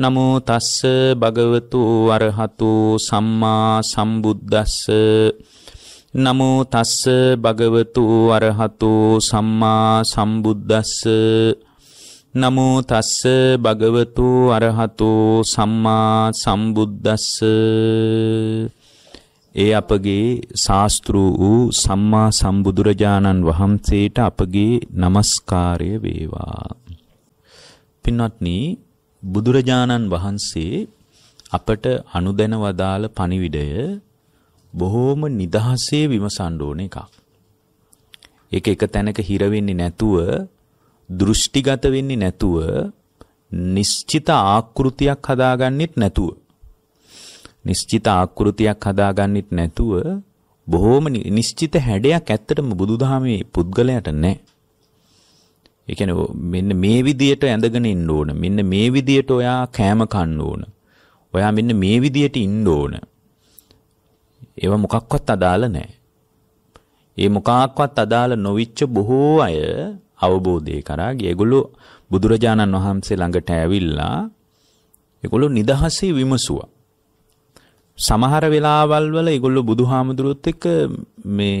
නමෝ තස්ස භගවතු අරහතු සම්මා සම්බුද්දස්ස නමෝ තස්ස භගවතු අරහතු සම්මා සම්බුද්දස්ස නමෝ තස්ස භගවතු අරහතු සම්මා සම්බුද්දස්ස ඒ අපගේ ශාස්තෘ වූ සම්මා සම්බුදුරජාණන් වහන්සේට අපගේ নমස්කාරය වේවා පින්වත්නි බුදුරජාණන් වහන්සේ අපට අනුදැන වදාළ පණිවිඩය බොහෝම නිදහසේ විමසන්න ඕන එකක්. ඒක එක තැනක හිර වෙන්නේ නැතුව, දෘෂ්ටිගත වෙන්නේ නැතුව, නිශ්චිත ආකෘතියක් හදාගන්නෙත් නැතුව. නිශ්චිත ආකෘතියක් හදාගන්නෙත් නැතුව බොහෝම නිශ්චිත හැඩයක් ඇත්තටම බුදුදහමේ පුද්ගලයාට නැහැ. ඒ කියන්නේ මෙන්න මේ විදියට ඇඳගෙන ඉන්න ඕන. මෙන්න මේ විදියට ඔයා කෑම කන්න ඕන. ඔයා මෙන්න මේ විදියට ඉන්න ඕන. ඒව මොකක්වත් අදාළ නැහැ. ඒ මොකක්වත් අදාළ නොවිච්ච බොහෝ අය අවබෝධය කරා ගිය. ඒගොල්ලෝ බුදුරජාණන් වහන්සේ ළඟට ඇවිල්ලා ඒගොල්ලෝ නිදහසේ විමසුවා. සමහර වෙලාවල් වල ඒගොල්ලෝ බුදුහාමුදුරුවොත් එක්ක මේ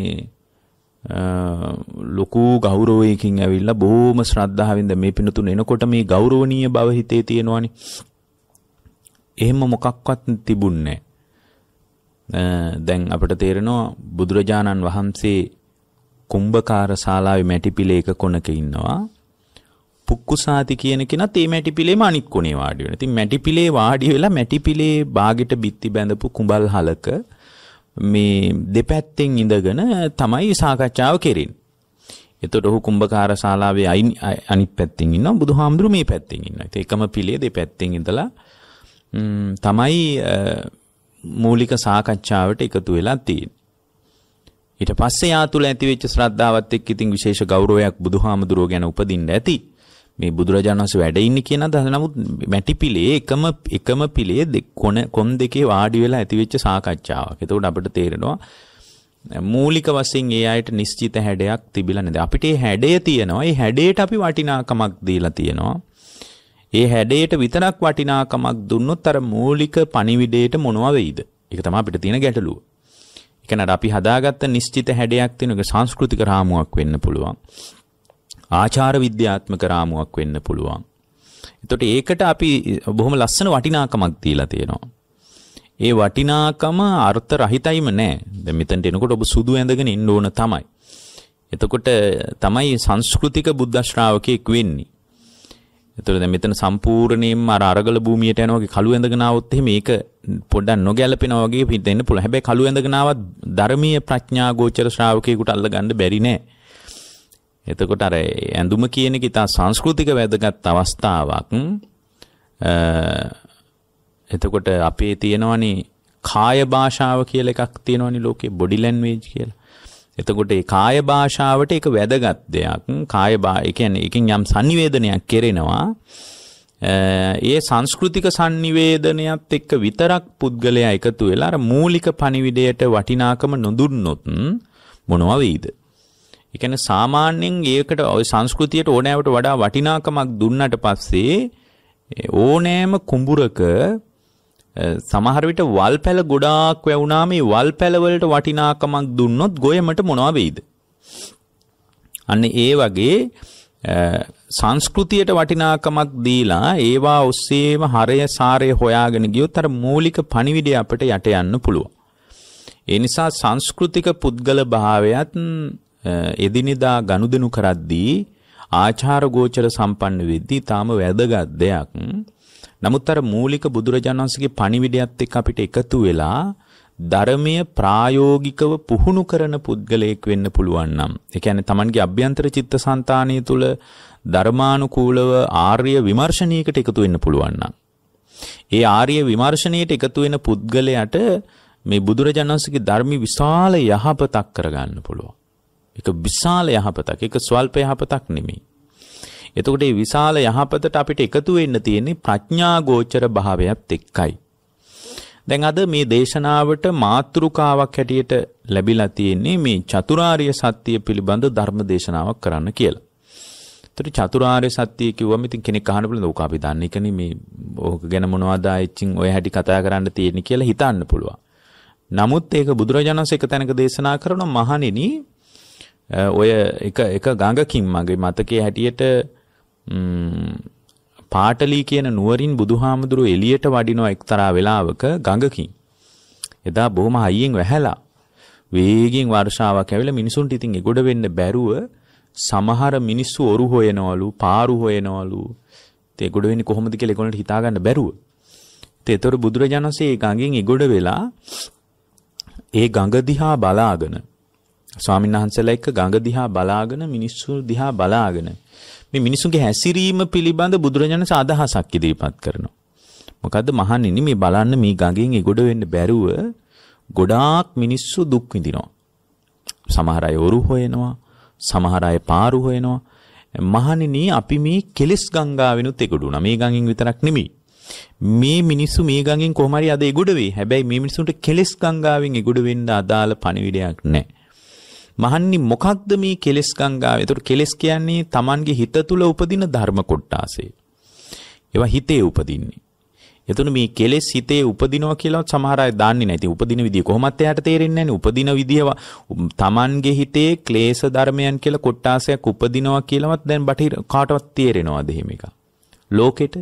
ලොකු ගෞරවයකින් ඇවිල්ලා බොහොම ශ්‍රද්ධාවෙන්ද මේ පිනතුන එනකොට මේ ගෞරවනීය බව හිතේ තියෙනවනේ. එහෙම මොකක්වත් තිබුණේ දැන් අපිට තේරෙනවා බුදුරජාණන් වහන්සේ කුම්භකාර ශාලාවේ මැටිපිලේක කොනක ඉන්නවා. පුක්කුසාති කියන කෙනත් ඒ මැටිපිලේම අනික් කොනේ වාඩි වෙනවා. ඉතින් මැටිපිලේ වාඩි වෙලා මැටිපිලේ බාගෙට බිත්ති බැඳපු කුඹල් හලක මේ දෙපැත්තෙන් ඉඳගෙන තමයි සාකච්ඡාව කෙරෙන්නේ. එතකොට ඔහු කුම්භකාර ශාලාවේ අයින් අනිත් පැත්තෙන් ඉන්නවා බුදුහාමුදුරු මේ පැත්තෙන් ඉන්නවා. ඒත් එකම පිළියේ දෙපැත්තෙන් ඉඳලා තමයි මූලික සාකච්ඡාවට එකතු වෙලා තියෙන්නේ. ඊට පස්සේ යා තුල ඇතිවෙච්ච ශ්‍රද්ධාවත් එක්ක ඉතින් විශේෂ ගෞරවයක් බුදුහාමුදුරුව ගැන උපදින්න ඇති. මේ බුදුරජාණන් වහන්සේ වැඩ ඉන්නේ කියන අදහස. නමුත් මැටි පිලේ එකම එකම පිලේ කොන කොම් දෙකේ වාඩි වෙලා ඇතිවෙච්ච සාකච්ඡාවක්. එතකොට අපිට තේරෙනවා මූලික වශයෙන් ඒ අයට නිශ්චිත හැඩයක් තිබිලා නැද. අපිට ඒ හැඩය තියෙනවා. ඒ හැඩයට අපි වටිනාකමක් දීලා තියෙනවා. ඒ හැඩයට විතරක් වටිනාකමක් දුන්නොත් අර මූලික පණිවිඩයට මොනවා වෙයිද? ඒක තමයි අපිට තියෙන ගැටලුව. ඒ කියන්නේ අපි හදාගත්ත නිශ්චිත හැඩයක් තියෙන සංස්කෘතික රාමුවක් වෙන්න පුළුවන්. ආචාර විද්‍යාත්මක රාමුවක් වෙන්න පුළුවන්. එතකොට ඒකට අපි බොහොම ලස්සන වටිනාකමක් දීලා තියෙනවා. ඒ වටිනාකම අර්ථ රහිතයිම නෑ. දැන් මෙතනට එනකොට ඔබ සුදු ඇඳගෙන ඉන්න ඕන තමයි. එතකොට තමයි සංස්කෘතික බුද්ධ ශ්‍රාවකෙක් වෙන්නේ. එතකොට දැන් මෙතන සම්පූර්ණයෙන්ම අර අරගල භූමියට යනවාගේ කළු ඇඳගෙන આવොත් එහෙම ඒක පොඩ්ඩක් නොගැලපෙනා වගේ හිතෙන්න පුළුවන්. හැබැයි කළු ඇඳගෙන ආවත් ධර්මීය ප්‍රඥා ගෝචර ශ්‍රාවකයෙකුට අල්ලගන්න බැරි නෑ. එතකොට අර ඇඳුම කියන එක ඉතා සංස්කෘතික වැදගත් අවස්ථාවක්. එතකොට අපේ තියෙනවනේ කාය භාෂාව කියලා එකක් තියෙනවනේ ලෝකේ බොඩි ලැන්ග්වේජ් කියලා. එතකොට ඒ කාය භාෂාවට ඒක වැදගත් දෙයක්. කාය භා ඒ කියන්නේ එකෙන් යම් sannivedanayak කෙරෙනවා. ඒ සංස්කෘතික sannivedanayaත් එක්ක විතරක් පුද්ගලයා එකතු වෙලා අර මූලික පණිවිඩයට වටිනාකම නොදුන්නොත් මොනවා වෙයිද? ඒ කියන්නේ සාමාන්‍යයෙන් ඒකට ওই සංස්කෘතියට ඕනෑවට වඩා වටිනාකමක් දුන්නට පස්සේ ඕනෑම කුඹුරක සමහර විට වල් පැල ගොඩාක් වැවුනා මේ වල් පැල වලට වටිනාකමක් දුන්නොත් ගොයමට මොනවා වෙයිද? අන්න ඒ වගේ සංස්කෘතියට වටිනාකමක් දීලා ඒවා ඔස්සේම හරය සාරය හොයාගෙන ගියොත් අර මූලික පණිවිඩය අපිට යට යන්න පුළුවන්. ඒ නිසා සංස්කෘතික පුද්ගල භාවයත් එදිනෙදා ගනුදෙනු කරද්දී ආචාර ගෝචර සම්පන්න වෙද්දී තාම වැදගත් දෙයක්. නමුත් අර මූලික බුදුරජාණන් වහන්සේගේ පණිවිඩයත් එක්ක අපිට එකතු වෙලා ධර්මය ප්‍රායෝගිකව පුහුණු කරන පුද්ගලයෙක් වෙන්න පුළුවන් නම් ඒ කියන්නේ Tamanගේ අභ්‍යන්තර චිත්තසංතානිය තුල ධර්මානුකූලව ආර්ය විමර්ශනීයකට එකතු වෙන්න පුළුවන් නම් ඒ ආර්ය විමර්ශනීයට එකතු වෙන පුද්ගලයාට මේ බුදුරජාණන් වහන්සේගේ ධර්ම විශාල යහපතක් කරගන්න පුළුවන් ඒක විශාල යහපතක්. ඒක ස්වල්ප යහපතක් නෙමෙයි. එතකොට මේ විශාල යහපතට අපිට එකතු වෙන්න තියෙන්නේ ප්‍රඥා ගෝචර භාවයත් එක්කයි. දැන් අද මේ දේශනාවට මාතෘකාවක් හැටියට ලැබිලා තියෙන්නේ මේ චතුරාර්ය සත්‍ය පිළිබඳ ධර්ම දේශනාවක් කරන්න කියලා. ඒතර චතුරාර්ය සත්‍ය කිව්වම ඉතින් කෙනෙක් අහන්න පුළුවන් ඕක අපි දන්නේ කනේ මේ ඕක ගැන මොනවද ආයෙච්චින් ඔය හැටි කතා කරන්න තියෙන්නේ කියලා හිතන්න පුළුවන්. නමුත් ඒක බුදුරජාණන්සේ එක තැනක දේශනා කරන මහණෙනි ඔය එක එක ගඟකින් මගේ මතකයේ හැටියට පාටලී කියන නුවරින් බුදුහාමුදුරුව එළියට වඩිනවා එක්තරා වෙලාවක ගඟකින්. එදා බොහොම හයියෙන් වැහැලා වේගෙන් වර්ෂාවක් ඇවිල්ලා මිනිසුන්ට ඉතින් එගොඩ වෙන්න බැරුව සමහර මිනිස්සු ඔරු හොයනවලු, පාරු හොයනවලු. ඉතින් එගොඩ වෙන්නේ කොහොමද කියලා ඒගොල්ලන්ට හිතා ගන්න බැරුව. ඉතින් ඒතර බුදුරජාණන්සේ ගඟෙන් එගොඩ වෙලා ඒ ගඟ දිහා බලාගෙන ස්වාමීන් වහන්සේලා එක්ක ගඟ දිහා බලාගෙන මිනිස්සු දිහා බලාගෙන මේ මිනිසුන්ගේ හැසිරීම පිළිබඳ බුදුරජාණන් සාදහසක් ඉදිරිපත් කරනවා. මොකද්ද මහන්නේ මේ බලන්න මේ ගඟෙන් ඉගොඩ වෙන්න බැරුව ගොඩාක් මිනිස්සු දුක් විඳිනවා. සමහර අය ඔරු හොයනවා, සමහර අය පාරු හොයනවා. මහණෙනි අපි මේ කෙලස් ගංගාවෙනුත් එගොඩ වුණා. මේ ගඟෙන් විතරක් නෙමෙයි. මේ මිනිස්සු මේ ගඟෙන් කොහොම හරි අද එගොඩ වෙයි. හැබැයි මේ මිනිසුන්ට කෙලස් ගංගාවෙන් එගොඩ වෙන්න අදාළ පණිවිඩයක් නැහැ. මහන්නි මොකක්ද මේ කෙලෙස් ගංගාව? ඒතර කෙලෙස් කියන්නේ Tamanගේ හිත තුල උපදින ධර්ම කොටාසේ. ඒවා හිතේ උපදින්නේ. එතන මේ කෙලෙස් හිතේ උපදිනවා කියලා සමහර අය දන්නේ නැහැ. ඉතින් උපදින විදිය කොහොමත් එයාට තේරෙන්නේ නැහැ. උපදින විදිය Tamanගේ හිතේ ක්ලේශ ධර්මයන් කියලා කොටාසයක් උපදිනවා කියලාවත් දැන් බටහිර කාටවත් තේරෙනවද එහෙම එක? ලෝකෙට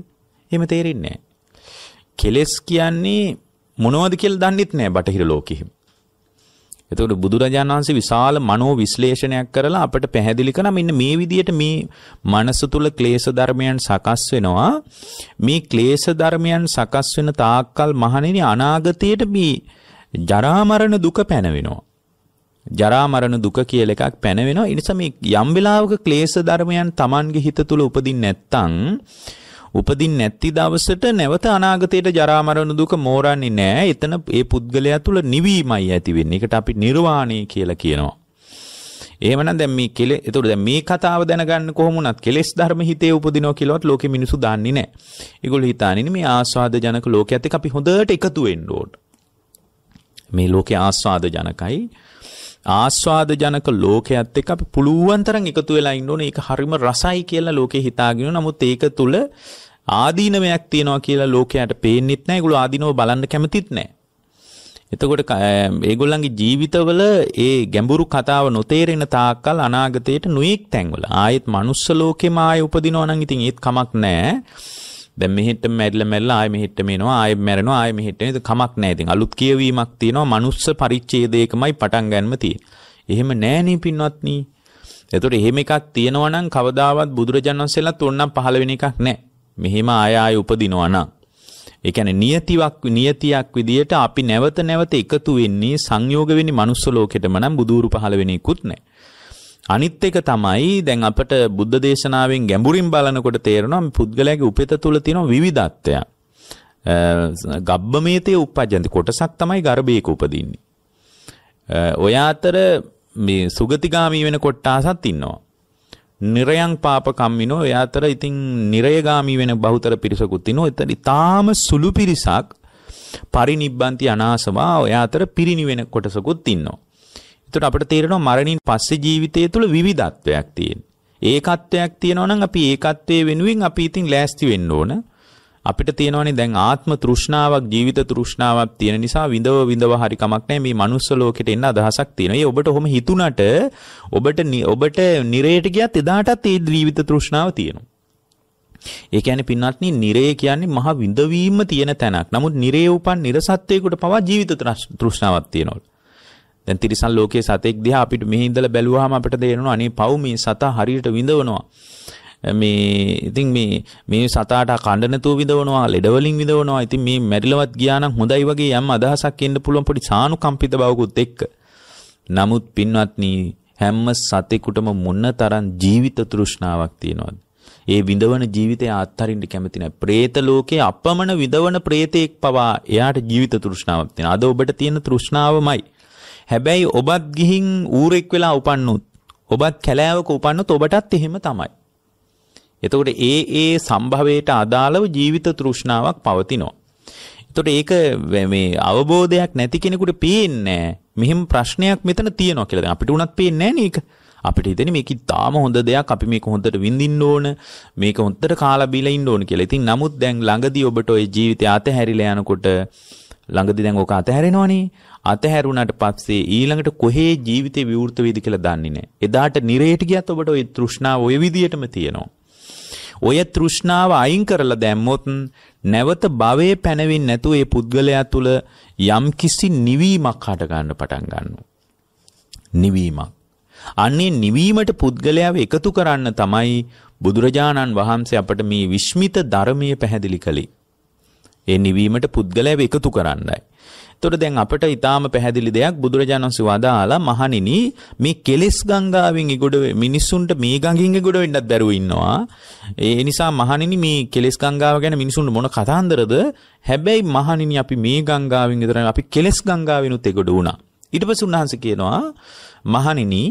එහෙම තේරෙන්නේ නැහැ. කෙලෙස් කියන්නේ මොනවද කියලා දන්නෙත් නෑ බටහිර ලෝකෙ. එතකොට බුදුරජාණන් වහන්සේ විශාල මනෝ විශ්ලේෂණයක් කරලා අපට පැහැදිලි කරනවා මෙන්න මේ විදිහට මේ මනස තුල ක්ලේශ ධර්මයන් සකස් වෙනවා මේ ක්ලේශ ධර්මයන් සකස් වෙන තාක්කල් මහණෙනි අනාගතයේට මේ ජරා මරණ දුක පැනවෙනවා ජරා මරණ දුක කියලා එකක් පැනවෙනවා ඒ නිසා මේ යම් වෙලාවක ක්ලේශ ධර්මයන් Tamange හිත තුල උපදින්නේ නැත්නම් උපදින් නැති දවසට නැවත අනාගතයට ජරාමරණ දුක මෝරන්නේ නෑ. එතන ඒ පුද්ගලයා තුළ නිවීමයි ඇති වෙන්නේ. ඒකට අපි නිර්වාණය කියලා කියනවා. එහෙමනම් දැන් මේ කෙලෙ එතකොට දැන් මේ කතාව දැනගන්න කොහොම වුණත් කෙලෙස් ධර්ම හිතේ උපදිනවා කියලාවත් ලෝකෙ මිනිස්සු දන්නේ නැහැ. ඒගොල්ලෝ හිතන්නේ මේ ආස්වාද ජනක ලෝකයේත් එක්ක අපි හොඳට එකතු වෙන්න ඕන. මේ ලෝකේ ආස්වාද ජනකයි ආස්වාද ජනක ලෝකයත් එක්ක අපි පුළුවන් තරම් එකතු වෙලා ඉන්න ඕනේ. ඒක හරිම රසයි කියලා ලෝකේ හිතාගෙන. නමුත් ඒක තුල ආදීනමයක් තියෙනවා කියලා ලෝකයට පේන්නෙත් නැහැ. ඒගොල්ලෝ ආදීනව බලන්න කැමතිත් නැහැ. එතකොට ඒගොල්ලන්ගේ ජීවිතවල ඒ ගැඹුරු කතාව නොතේරෙන තාක්කල් අනාගතයට නුයික් තැන්වල ආයෙත් manuss ලෝකෙම ආයෙ උපදිනවා නම් ඉතින් ඒත් කමක් නැහැ. දැන් මෙහෙට මැරිලා මැරිලා ආයෙ මෙහෙට මෙනවා ආයෙ මැරෙනවා ආයෙ මෙහෙට එනවා කමක් නැහැ ඉතින් අලුත් කියවීමක් තියෙනවා මනුස්ස පරිච්ඡේදයකමයි පටන් ගන්නම තියෙන්නේ එහෙම නැහනේ පින්වත්නි එතකොට එහෙම එකක් තියෙනවා නම් කවදාවත් බුදුරජාණන් වහන්සේලාත් ඕනනම් පහළ වෙන එකක් නැහැ මෙහෙම ආය ආය උපදිනවා නම් ඒ කියන්නේ නියතිවක් නියතියක් විදියට අපි නැවත නැවත එකතු වෙන්නේ සංයෝග වෙන්නේ මනුස්ස ලෝකෙටම නම් බුදూరు පහළ වෙන ඉක්කුත් නැහැ අනිත් එක තමයි දැන් අපට බුද්ධ දේශනාවෙන් ගැඹුරින් බලනකොට තේරෙනවා මේ පුද්ගලයාගේ උපත තුල තියෙන විවිධත්වය. ගබ්බමේතේ උපජ්ජන්ති කොටසක් තමයි ගර්භයක උපදින්නේ. ඔය අතර මේ සුගතිගාමී වෙන කොටසක් ඉන්නවා. නිරයන් පාප කම්මිනෝ ඔය අතර ඉතින් නිරයගාමී වෙන බහුතර පිරිසකුත් ඉන්නවා. එතන ඉතාම සුළු පිරිසක් පරිනිබ්බන්ති අනාසවා ඔය අතර පිරිණිවෙන කොටසකුත් ඉන්නවා. එතකොට අපිට තේරෙනවා මරණින් පස්සේ ජීවිතය තුළ විවිධත්වයක් තියෙන. ඒකත්වයක් තියෙනවා නම් අපි ඒකත්වයේ වෙනුවෙන් අපි ඉතින් ලෑස්ති වෙන්න ඕන. අපිට තියෙනවනේ දැන් ආත්ම තෘෂ්ණාවක් ජීවිත තෘෂ්ණාවක් තියෙන නිසා විඳව විඳව හරි කමක් නැහැ මේ manuss ලෝකෙට එන්න අදහසක් තියෙනවා. ඒ ඔබට ඔහොම හිතුණට ඔබට ඔබට නිරේට ගියත් එදාටත් ඒ ජීවිත තෘෂ්ණාව තියෙනවා. ඒ කියන්නේ පින්වත්නි නිරේ කියන්නේ මහ විඳවීම තියෙන තැනක්. නමුත් නිරේ උපන් නිර්සත්වයකට පවා ජීවිත තෘෂ්ණාවක් තියෙනවා. දැන් තිරිසන් ලෝකයේ සතෙක් දිහා අපිට මෙහි ඉඳලා බැලුවාම අපිට තේරෙනවා අනේ පව් මේ සතා හරියට විඳවනවා මේ ඉතින් මේ මේ සතාට කණ්ඩ නැතුව විඳවනවා ලෙඩ වලින් විඳවනවා ඉතින් මේ මැරිලවත් ගියා නම් හොඳයි වගේ යම් අදහසක් එන්න පුළුවන් පොඩි සානුකම්පිත බවකුත් එක්ක නමුත් පින්වත්නි හැම සතෙකුටම මොන තරම් ජීවිත තෘෂ්ණාවක් තියෙනවද ඒ විඳවන ජීවිතය අත්හරින්න කැමති නැහැ. പ്രേත ලෝකේ අපමණ විඳවන പ്രേතෙක් පවා එයාට ජීවිත තෘෂ්ණාවක් තියෙනවා. අද ඔබට තියෙන තෘෂ්ණාවමයි. හැබැයි ඔබත් ගිහින් ඌරෙක් වෙලා උපන්නුත් ඔබත් කැලෑවක උපන්නුත් ඔබටත් එහෙම තමයි. එතකොට ඒ ඒ සම්භවයට අදාළව ජීවිත තෘෂ්ණාවක් පවතිනවා. එතකොට ඒක මේ අවබෝධයක් නැති කෙනෙකුට පේන්නේ මෙහෙම ප්‍රශ්නයක් මෙතන තියෙනවා කියලා. දැන් අපිට උනත් පේන්නේ නැහැ නේද? අපිට හිතෙන්නේ මේක ඉතාම හොඳ දෙයක්. අපි මේක හොඳට විඳින්න ඕන. මේක හොඳට කාලා බීලා ඉන්න ඕන කියලා. ඉතින් නමුත් දැන් ළඟදී ඔබට ওই ජීවිතය අතහැරිලා යනකොට ළඟදී දැන් ඕක අතහැරෙනවනේ. අතහැරුණාට පස්සේ ඊළඟට කොහේ ජීවිතේ විවෘත වේද කියලා දන්නේ නැහැ. එදාට නිරේට ගියත් ඔබට ওই තෘෂ්ණාව ওই විදියටම තියෙනවා. ඔය තෘෂ්ණාව අයින් කරලා දැම්මොත් නැවත භවයේ පැනවෙන්නේ නැතුව ඒ පුද්ගලයා තුල යම්කිසි නිවීමක් හට ගන්න පටන් ගන්නවා. නිවීමක්. අන්නේ නිවීමට පුද්ගලයාව එකතු කරන්න තමයි බුදුරජාණන් වහන්සේ අපට මේ විශ්මිත ධර්මයේ පැහැදිලි කළේ. ඒ නිවීමට පුද්ගලයව එකතු කරන්නයි. එතකොට දැන් අපට ඊටාම පැහැදිලි දෙයක් බුදුරජාණන් වහන්සේ වදාලා මහණෙනි මේ කෙලෙස් ගංගාවෙන් ඉගොඩ මිනිස්සුන්ට මේ ගඟින් ඉගොඩ වෙන්නත් බැරුව ඉන්නවා. ඒ නිසා මහණෙනි මේ කෙලෙස් ගංගාව ගැන මිනිසුන්ට මොන කතාන්දරද? හැබැයි මහණෙනි අපි මේ ගංගාවෙන් විතර අපි කෙලෙස් ගංගාවිනුත් ඉගොඩ වුණා. ඊට පස්සේ උන්වහන්සේ කියනවා මහණෙනි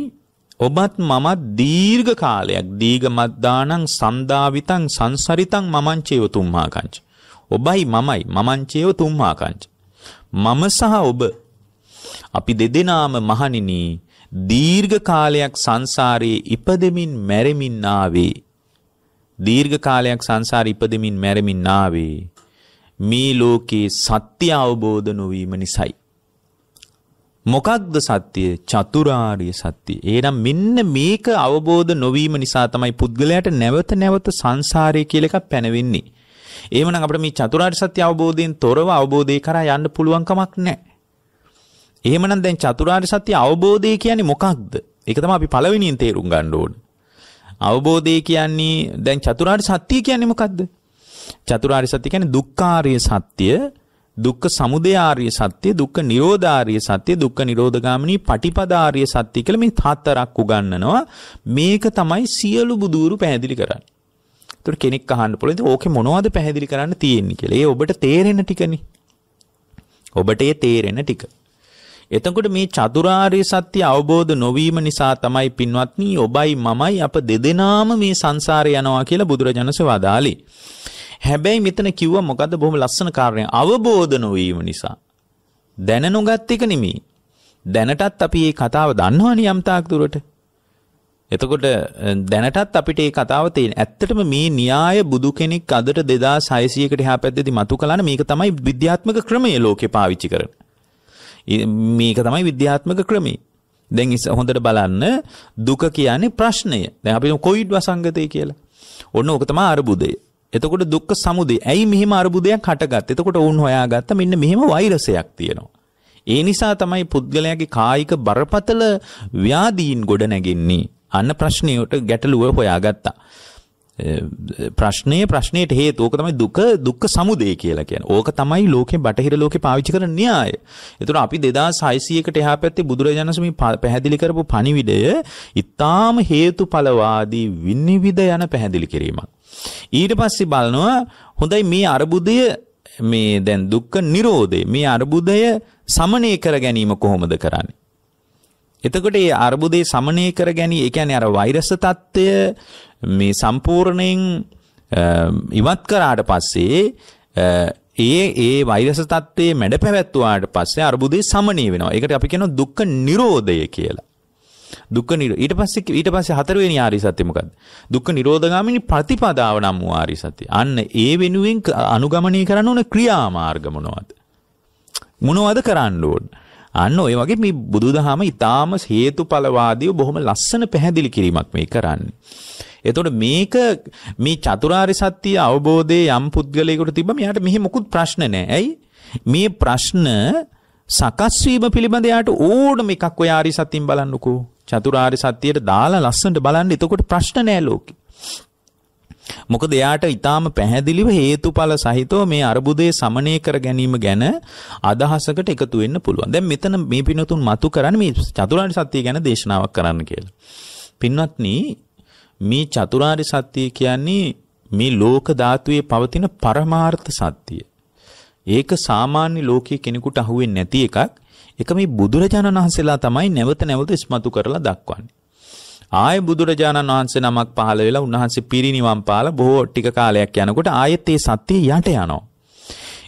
ඔබත් මමත් දීර්ඝ කාලයක් දීගමද්දානං සම්දාවිතං සංසරිතං මමංචේව තුම්මාකංච ඔබයි මමයි මමංචයව තුම්මාකංච. මම සහ ඔබ අපි දෙදෙනාම මහණෙනි දීර්ඝ කාලයක් සංසාරයේ ඉපදෙමින් මැරෙමින් ආවේ. දීර්ඝ කාලයක් සංසාරේ ඉපදෙමින් මැරෙමින් ආවේ. මේ ලෝකේ සත්‍ය අවබෝධ නොවීම නිසායි. මොකක්ද සත්‍ය? චතුරාර්ය සත්‍ය. එහෙනම් මෙන්න මේක අවබෝධ නොවීම නිසා තමයි පුද්ගලයාට නැවත නැවත සංසාරය කියලා එකක් පැනවෙන්නේ. එහෙමනම් අපිට මේ චතුරාර්ය සත්‍ය අවබෝධයෙන් තොරව අවබෝධය කරා යන්න පුළුවන් කමක් නැහැ. එහෙමනම් දැන් චතුරාර්ය සත්‍ය අවබෝධය කියන්නේ මොකක්ද? ඒක තමයි අපි පළවෙනියෙන් තේරුම් ගන්න ඕනේ. අවබෝධය කියන්නේ දැන් චතුරාර්ය සත්‍ය කියන්නේ මොකක්ද? චතුරාර්ය සත්‍ය කියන්නේ දුක්ඛාරය සත්‍ය, දුක්ඛ සමුදයාරය සත්‍ය, දුක්ඛ නිරෝධාරය සත්‍ය, දුක්ඛ නිරෝධගාමිනී පටිපදාරය සත්‍ය කියලා මේ හතරක් උගන්වනවා. මේක තමයි සියලු බුදూరు පැහැදිලි කරන්නේ. ඒතර කෙනෙක් අහන්න පුළුවන්. ඉතින් ඕකේ මොනවද පැහැදිලි කරන්න තියෙන්නේ කියලා. ඒ ඔබට තේරෙන ටිකනේ. ඔබට ඒ තේරෙන ටික. එතකොට මේ චතුරාර්ය සත්‍ය අවබෝධ නොවීම නිසා තමයි පින්වත්නි ඔබයි මමයි අප දෙදෙනාම මේ සංසාරේ යනවා කියලා බුදුරජාණන්සේ වදාළේ. හැබැයි මෙතන කිව්ව මොකද්ද බොහොම ලස්සන කාරණයක් අවබෝධ නොවීම නිසා. දැන නොගත් එක නෙමෙයි. දැනටත් අපි මේ කතාව දන්නවනේ යම් තාක් දුරට. එතකොට දැනටත් අපිට ඒ කතාව තියෙන. ඇත්තටම මේ න්‍යාය බුදු කෙනෙක් අදට 2600කට එහා පැත්තේදී මතු කළාන මේක තමයි විද්‍යාත්මක ක්‍රමය ලෝකේ පාවිච්චි කරන. මේක තමයි විද්‍යාත්මක ක්‍රමය. දැන් හොඳට බලන්න දුක කියන්නේ ප්‍රශ්නය. දැන් අපි කොවිඩ් වසංගතය කියලා. ඔන්න ඕක තමයි අරුබුදය. එතකොට දුක්ඛ සමුදය. ඇයි මෙහෙම අරුබුදයක් හටගත්තේ? එතකොට වුන් හොයාගත්ත මෙන්න මෙහෙම වෛරසයක් තියෙනවා. ඒ නිසා තමයි පුද්ගලයාගේ කායික බරපතල ව්‍යාධීන් ගොඩ නැගෙන්නේ. අන්න ප්‍රශ්නයට ගැටලුව හොයාගත්තා. ප්‍රශ්නය ප්‍රශ්නයට හේතු ඕක තමයි දුක දුක්ඛ සමුදය කියලා කියන්නේ. ඕක තමයි ලෝකේ බටහිර ලෝකේ පාවිච්චි කරන න්‍යාය. ඒතර අපි 2600කට එහා පැත්තේ බුදුරජාණන් වහන්සේ පැහැදිලි කරපු පණිවිඩය ඊටාම හේතුඵලවාදී විනිවිද යන පැහැදිලි කිරීමක්. ඊට පස්සේ බලනවා හොඳයි මේ අරුබුදය මේ දැන් දුක්ඛ නිරෝධය මේ අරුබුදය සමනය කර ගැනීම කොහොමද කරන්නේ? එතකොට ඒ අර්බුදේ සමනය කර ගැනී ඒ කියන්නේ අර වෛරස తত্ত্বය මේ සම්පූර්ණයෙන් ඉවත් කරාට පස්සේ ඒ ඒ වෛරස తত্ত্বයේ මැඩ පැවැත්වුවාට පස්සේ අර්බුදේ සමනය වෙනවා. ඒකට අපි කියනවා දුක්ඛ නිරෝධය කියලා. දුක්ඛ නිරෝධ ඊට පස්සේ ඊට පස්සේ හතරවෙනි ආරි සත්‍ය මොකද්ද? දුක්ඛ නිරෝධගාමිනී ප්‍රතිපදාව නම් වූ ආරි සත්‍ය. අන්න ඒ වෙනුවෙන් අනුගමනය කරන්න ඕන ක්‍රියාමාර්ග මොනවද? මොනවද කරන්න ඕනේ? අන්න ඔය වගේ මේ බුදුදහම ඊටාම හේතුඵලවාදීව බොහොම ලස්සන පැහැදිලි කිරීමක් මේ කරන්නේ. එතකොට මේක මේ චතුරාර්ය සත්‍ය අවබෝධයේ යම් පුද්ගලයෙකුට තිබ්බම එයාට මෙහි මොකුත් ප්‍රශ්න නැහැ. ඇයි? මේ ප්‍රශ්න සකස් වීම පිළිබඳ යාට ඕනම එකක් ඔය ආරි සත්‍යින් බලන්නකෝ. චතුරාර්ය සත්‍යයට දාලා ලස්සනට බලන්න. එතකොට ප්‍රශ්න නැහැ ලෝකේ. මොකද එයාට ඊටාම පැහැදිලිව හේතුඵල සහිතව මේ අරුබුදේ සමනය කර ගැනීම ගැන අදහසකට එකතු වෙන්න පුළුවන්. දැන් මෙතන මේ පිනතුන් මතු කරන්නේ මේ චතුරාර්ය සත්‍ය ගැන දේශනාවක් කරන්න කියලා. පින්වත්නි මේ චතුරාර්ය සත්‍ය කියන්නේ මේ ලෝක ධාතුවේ පවතින පරමාර්ථ සත්‍යය. ඒක සාමාන්‍ය ලෝකයේ කෙනෙකුට අහුවෙන්නේ නැති එකක්. ඒක මේ බුදුරජාණන් වහන්සේලා තමයි නැවත නැවත ඉස්මතු කරලා දක්වන්නේ. ආය බුදුරජාණන් වහන්සේ නමක් පහළ වෙලා උන්වහන්සේ පිරිනිවන් පාලා බොහෝ ටික කාලයක් යනකොට ආයෙත් ඒ සත්‍යය යට යනවා.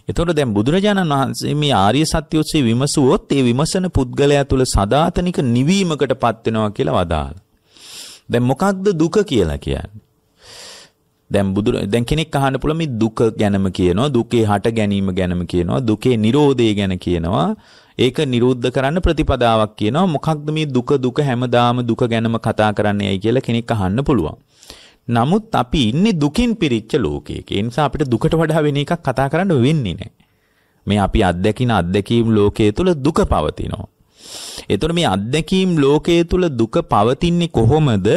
එතකොට දැන් බුදුරජාණන් වහන්සේ මේ ආර්ය සත්‍ය ඔස්සේ විමසුවොත් ඒ විමසන පුද්ගලයා තුළ සදාතනික නිවීමකටපත් වෙනවා කියලා වදාහලා. දැන් මොකක්ද දුක කියලා කියන්නේ? දැන් බුදු දැන් කෙනෙක් අහන්න පුළුවන් මේ දුක ගැනම කියනවා දුකේ හට ගැනීම ගැනම කියනවා දුකේ Nirodhe ගැන කියනවා ඒක නිරුද්ධ කරන්න ප්‍රතිපදාවක් කියනවා. මොකක්ද මේ දුක දුක හැමදාම දුක ගැනම කතා කරන්නේ ඇයි කියලා කෙනෙක් අහන්න පුළුවන්. නමුත් අපි ඉන්නේ දුකින් පිරිච්ච ලෝකයක. ඒ නිසා අපිට දුකට වඩා වෙන එකක් කතා කරන්න වෙන්නේ නැහැ. මේ අපි අත්දැකින අත්දැකීම් ලෝකයේ තුල දුක පවතිනවා. එතකොට මේ අත්දැකීම් ලෝකයේ තුල දුක පවතින්නේ කොහොමද?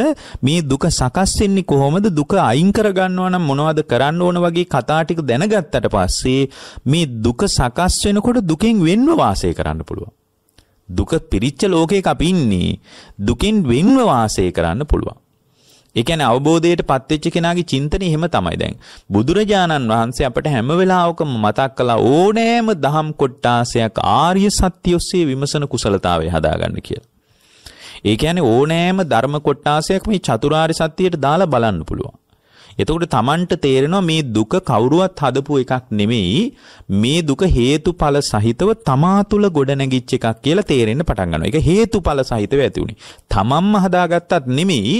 මේ දුක සකස් වෙන්නේ කොහොමද? දුක අයින් කරගන්නවා නම් මොනවද කරන්න ඕන වගේ කතා ටික දැනගත්තට පස්සේ මේ දුක සකස් වෙනකොට දුකෙන් වෙන්ව වාසය කරන්න පුළුවන්. දුක පිරිච්ච ලෝකයක අපි ඉන්නේ. දුකෙන් වෙන්ව වාසය කරන්න පුළුවන්. ඒ කියන්නේ අවබෝධයට පත්වෙච්ච කෙනාගේ චින්තනය එහෙම තමයි දැන්. බුදුරජාණන් වහන්සේ අපට හැම වෙලාවකම මතක් කළා ඕනෑම දහම් කොටාසයක් ආර්ය සත්‍ය ඔස්සේ විමසන කුසලතාවය හදාගන්න කියලා. ඒ කියන්නේ ඕනෑම ධර්ම කොටාසයක් මේ චතුරාර්ය සත්‍යයට දාලා බලන්න පුළුවන්. එතකොට Tamanට තේරෙනවා මේ දුක කවුරුවත් හදපු එකක් නෙමෙයි මේ දුක හේතුඵල සහිතව තමා තුළ ගොඩනැගිච්ච එකක් කියලා තේරෙන්න පටන් ගන්නවා. ඒක හේතුඵල සහිතව ඇති උනේ. තමන්ම හදාගත්තත් නෙමෙයි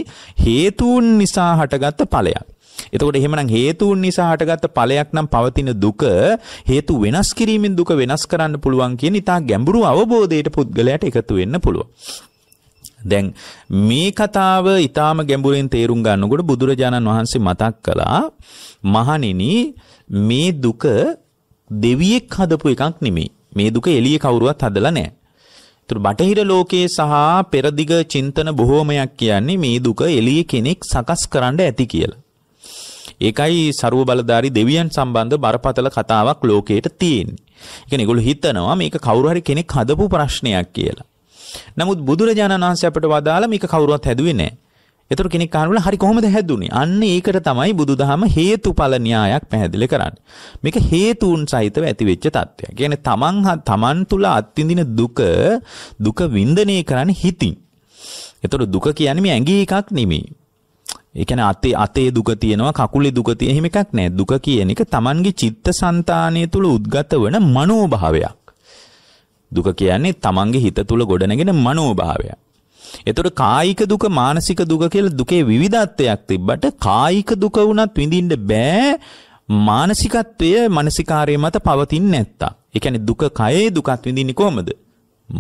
හේතුන් නිසා හටගත්ත ඵලයක්. එතකොට එහෙමනම් හේතුන් නිසා හටගත්ත ඵලයක් නම් පවතින දුක හේතු වෙනස් කිරීමෙන් දුක වෙනස් කරන්න පුළුවන් කියන ඊට ගැඹුරු අවබෝධයට පුද්ගලයාට එකතු වෙන්න පුළුවන්. දැන් මේ කතාව ඊටාම ගැඹුරින් තේරුම් ගන්නකොට බුදුරජාණන් වහන්සේ මතක් කළා මහණෙනි මේ දුක දෙවියෙක් හදපු එකක් නෙමෙයි. මේ දුක එළිය කවුරුවත් හදලා නැහැ. ඒතර බටහිර ලෝකයේ සහ පෙරදිග චින්තන බොහෝමයක් කියන්නේ මේ දුක එළිය කෙනෙක් සකස් කරන්න ඇති කියලා. ඒකයි ਸਰව බලධාරී දෙවියන් සම්බන්ධ බරපතල කතාවක් ලෝකයට තියෙන්නේ. ඒ කියන්නේ ඒගොල්ලෝ හිතනවා මේක කවුරු හරි කෙනෙක් හදපු ප්‍රශ්නයක් කියලා. නමුත් බුදුරජාණන් වහන්සේ අපට වදාලා මේක කවුරුවත් හැදුවේ නැහැ. ඒතර කෙනෙක් අහනවා හරි කොහොමද හැදුනේ? අන්න ඒකට තමයි බුදුදහම හේතුඵල න්‍යායක් පැහැදිලි කරන්නේ. මේක හේතුන් සහිතව ඇතිවෙච්ච තත්ත්වයක්. කියන්නේ තමන් තමන් තුල අත්විඳින දුක දුක වින්දනය කරන්නේ හිතින්. ඒතර දුක කියන්නේ මේ ඇඟේ එකක් නෙමෙයි. ඒ කියන්නේ අතේ අතේ දුක තියෙනවා කකුලේ දුක තියෙන හිම එකක් නෑ දුක කියන එක Tamanගේ චිත්තසංතානය තුල උද්ගත වන මනෝභාවයක් දුක කියන්නේ තමන්ගේ හිත තුළ ගොඩනගෙන මනෝභාවය. එතොට කායික දුක මානසික දුක කියල දුකේ විධත්වයක් තිබ්බට කායික දුක වුණත් විඳින්ට බෑ මානසිකත්වය මනසිකාරය මත පවතින් නැත්තා. එකැන දුක කයේ දුකත් විඳිනි කෝමද.